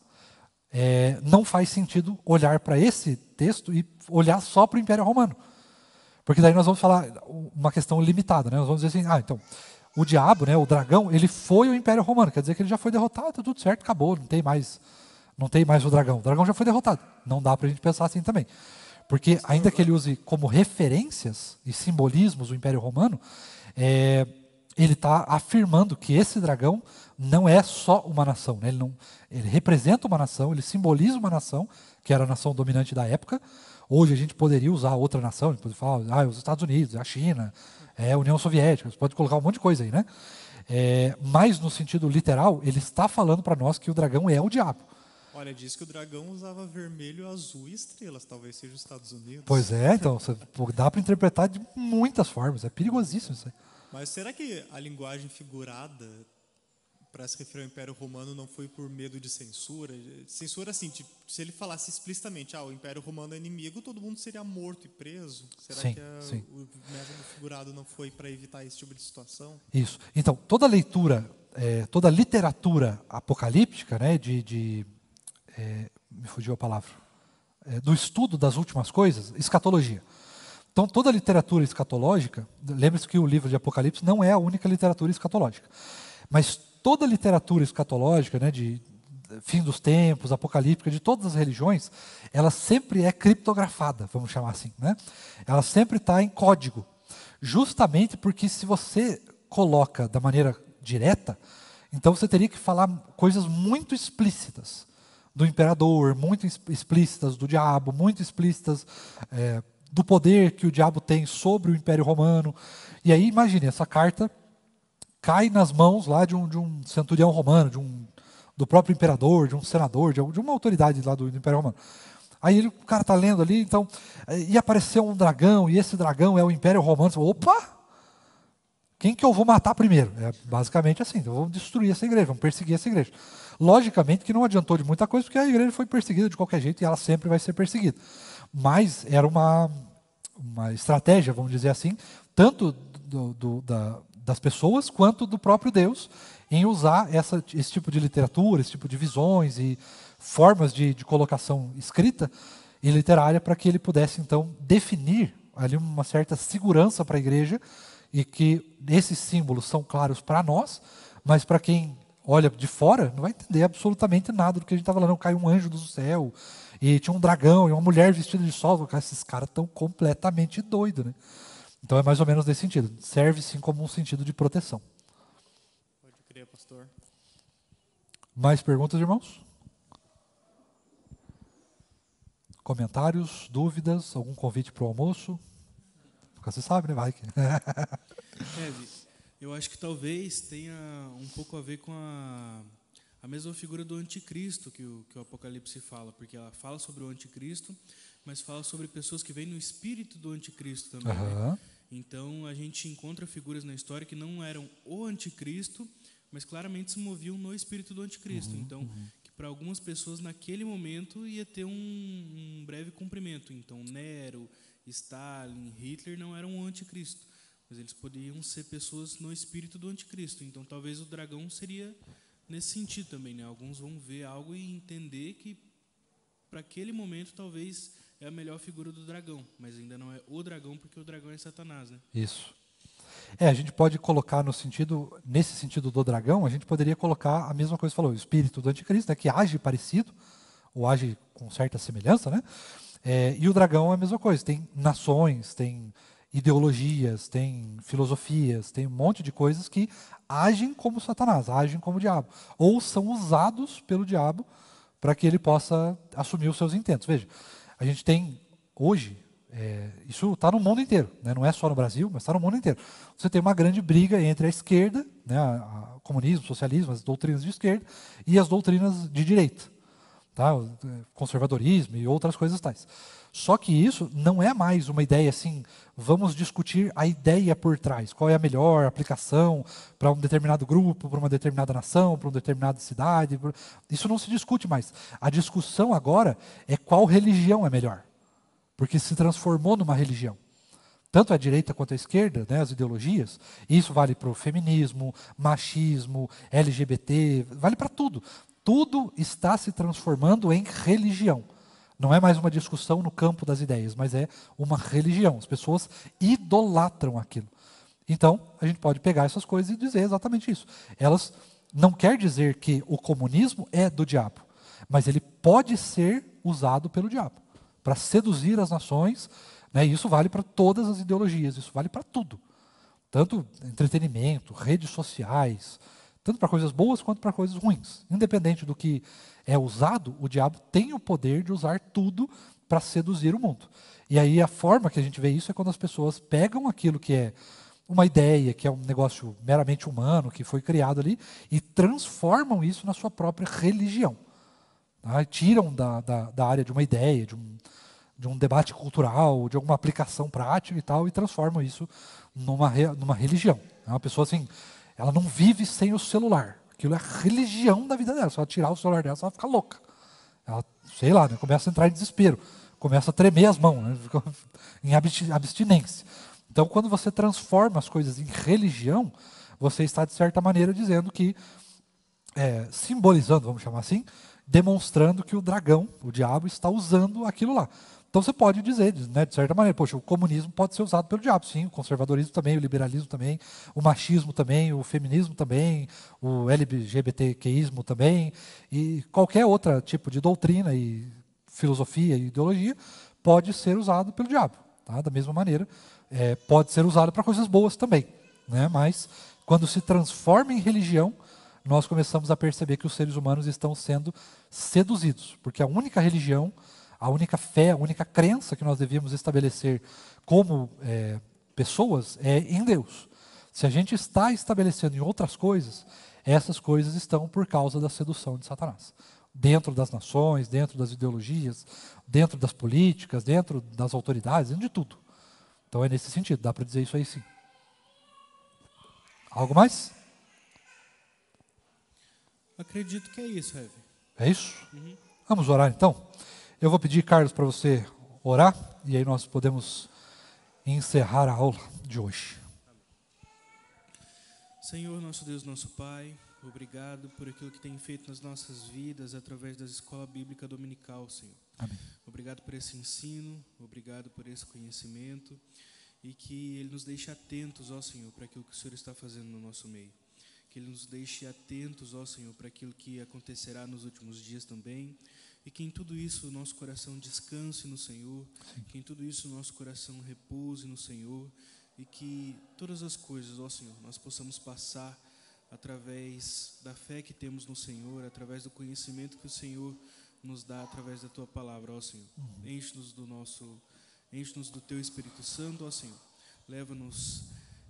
é, não faz sentido olhar para esse texto e olhar só para o Império Romano. Porque daí nós vamos falar uma questão limitada, né? Nós vamos dizer assim, ah, então, o diabo, né, o dragão, ele foi o Império Romano, quer dizer que ele já foi derrotado, tá tudo certo, acabou, não tem mais, não tem mais o dragão. O dragão já foi derrotado. Não dá para a gente pensar assim também. Porque ainda que ele use como referências e simbolismos o Império Romano, é, ele está afirmando que esse dragão não é só uma nação. Né? Ele, não, ele representa uma nação, ele simboliza uma nação, que era a nação dominante da época. Hoje a gente poderia usar outra nação, a gente poderia falar, ah, os Estados Unidos, a China, é, a União Soviética, você pode colocar um monte de coisa aí, né? É, mas no sentido literal, ele está falando para nós que o dragão é o diabo. Olha, diz que o dragão usava vermelho, azul e estrelas, talvez seja os Estados Unidos. Pois é, então, dá para interpretar de muitas formas, é perigosíssimo isso aí. Mas será que a linguagem figurada para se referir ao Império Romano não foi por medo de censura? Censura, assim, tipo, se ele falasse explicitamente, ah, o Império Romano é inimigo, todo mundo seria morto e preso. Será sim, que a, o método figurado não foi para evitar esse tipo de situação? Isso. Então, toda leitura, é, toda literatura apocalíptica, né, de, de é, me fugiu a palavra, é, do estudo das últimas coisas, escatologia. Então, toda a literatura escatológica, lembre-se que o livro de Apocalipse não é a única literatura escatológica, mas toda a literatura escatológica, né, de fim dos tempos, apocalíptica, de todas as religiões, ela sempre é criptografada, vamos chamar assim. Né? Ela sempre está em código, justamente porque se você coloca da maneira direta, então você teria que falar coisas muito explícitas do imperador, muito explícitas do diabo, muito explícitas é, do poder que o diabo tem sobre o Império Romano. E aí, imagine, essa carta cai nas mãos lá de um, de um centurião romano, de um, do próprio imperador, de um senador, de, de uma autoridade lá do, do Império Romano. Aí ele, o cara está lendo ali, então, e apareceu um dragão, e esse dragão é o Império Romano. Você, Opa! Quem que eu vou matar primeiro? É basicamente assim, eu vou destruir essa igreja, vamos perseguir essa igreja. Logicamente que não adiantou de muita coisa, porque a igreja foi perseguida de qualquer jeito e ela sempre vai ser perseguida. Mas era uma, uma estratégia, vamos dizer assim, tanto do, do, da, das pessoas quanto do próprio Deus em usar essa, esse tipo de literatura, esse tipo de visões e formas de, de colocação escrita e literária para que ele pudesse então definir ali uma certa segurança para a igreja e que esses símbolos são claros para nós, mas para quem olha de fora não vai entender absolutamente nada do que a gente está falando. Não, cai um anjo do céu, e tinha um dragão e uma mulher vestida de sol. Ah, esses caras estão completamente doidos, né? Então é mais ou menos nesse sentido. Serve sim como um sentido de proteção. Pode crer, pastor. Mais perguntas, irmãos? Comentários, dúvidas, algum convite para o almoço? Você sabe, né, Mike? é, eu acho que talvez tenha um pouco a ver com a a mesma figura do anticristo que o, que o Apocalipse fala, porque ela fala sobre o anticristo, mas fala sobre pessoas que vêm no espírito do anticristo também. Uhum. Né? Então a gente encontra figuras na história que não eram o anticristo, mas claramente se moviam no espírito do anticristo. Uhum, então, uhum. que para algumas pessoas naquele momento ia ter um, um, breve cumprimento. Então, Nero, Stalin, Hitler não eram o anticristo, mas eles poderiam ser pessoas no espírito do anticristo. Então, talvez o dragão seria nesse sentido também, né? Alguns vão ver algo e entender que para aquele momento talvez é a melhor figura do dragão, mas ainda não é o dragão porque o dragão é Satanás, né? Isso. É, a gente pode colocar no sentido, nesse sentido do dragão, a gente poderia colocar a mesma coisa que falou, o espírito do anticristo, né, que age parecido, ou age com certa semelhança, né? É, e o dragão é a mesma coisa, tem nações, tem ideologias, tem filosofias, tem um monte de coisas que agem como Satanás, agem como o diabo, ou são usados pelo diabo para que ele possa assumir os seus intentos. Veja, a gente tem hoje, é, isso está no mundo inteiro, né? não é só no Brasil, mas está no mundo inteiro. Você tem uma grande briga entre a esquerda, né, a, a comunismo, socialismo, as doutrinas de esquerda, e as doutrinas de direita, tá? O é, conservadorismo e outras coisas tais. Só que isso não é mais uma ideia assim, vamos discutir a ideia por trás, qual é a melhor aplicação para um determinado grupo, para uma determinada nação, para uma determinada cidade. Isso não se discute mais. A discussão agora é qual religião é melhor, porque se transformou numa religião tanto a direita quanto a esquerda, né, as ideologias, isso vale para o feminismo, machismo, LGBT, vale para tudo. Tudo está se transformando em religião. Não é mais uma discussão no campo das ideias, mas é uma religião. As pessoas idolatram aquilo. Então, a gente pode pegar essas coisas e dizer exatamente isso. Elas não quer dizer que o comunismo é do diabo, mas ele pode ser usado pelo diabo para seduzir as nações. Né? E isso vale para todas as ideologias, isso vale para tudo. Tanto entretenimento, redes sociais, tanto para coisas boas quanto para coisas ruins. Independente do que é usado, o diabo tem o poder de usar tudo para seduzir o mundo. E aí a forma que a gente vê isso é quando as pessoas pegam aquilo que é uma ideia, que é um negócio meramente humano, que foi criado ali, e transformam isso na sua própria religião. Tá? Tiram da, da, da área de uma ideia, de um, de um debate cultural, de alguma aplicação prática e tal, e transformam isso numa, numa religião. É uma pessoa assim, ela não vive sem o celular. Aquilo é a religião da vida dela. Se ela tirar o celular dela, ela fica louca. Ela, sei lá, né, começa a entrar em desespero. Começa a tremer as mãos, né, em abstinência. Então, quando você transforma as coisas em religião, você está, de certa maneira, dizendo que, é, simbolizando, vamos chamar assim, demonstrando que o dragão, o diabo, está usando aquilo lá. Então você pode dizer, né, de certa maneira, poxa, o comunismo pode ser usado pelo diabo, sim, o conservadorismo também, o liberalismo também, o machismo também, o feminismo também, o LGBTQismo também, e qualquer outro tipo de doutrina e filosofia e ideologia pode ser usado pelo diabo. Tá? Da mesma maneira, é, pode ser usado para coisas boas também. Né? Mas quando se transforma em religião, nós começamos a perceber que os seres humanos estão sendo seduzidos, porque a única religião a única fé, a única crença que nós devíamos estabelecer como é, pessoas é em Deus. Se a gente está estabelecendo em outras coisas, essas coisas estão por causa da sedução de Satanás. Dentro das nações, dentro das ideologias, dentro das políticas, dentro das autoridades, dentro de tudo. Então é nesse sentido, dá para dizer isso aí sim. Algo mais? Acredito que é isso, Rev. É isso? Uhum. Vamos orar então? Eu vou pedir, Carlos, para você orar e aí nós podemos encerrar a aula de hoje. Senhor, nosso Deus, nosso Pai, obrigado por aquilo que tem feito nas nossas vidas através da escola bíblica dominical, Senhor. Amém. Obrigado por esse ensino, obrigado por esse conhecimento e que ele nos deixe atentos, ó Senhor, para aquilo que o Senhor está fazendo no nosso meio. Que ele nos deixe atentos, ó Senhor, para aquilo que acontecerá nos últimos dias também e que em tudo isso o nosso coração descanse no Senhor, Sim. que em tudo isso o nosso coração repouse no Senhor, e que todas as coisas, ó Senhor, nós possamos passar através da fé que temos no Senhor, através do conhecimento que o Senhor nos dá através da tua palavra, ó Senhor. Uhum. Enche-nos do nosso, enche-nos do teu Espírito Santo, ó Senhor. Leva-nos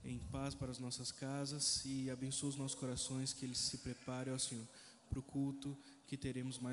em paz para as nossas casas e abençoa os nossos corações que eles se preparem, ó Senhor, para o culto que teremos mais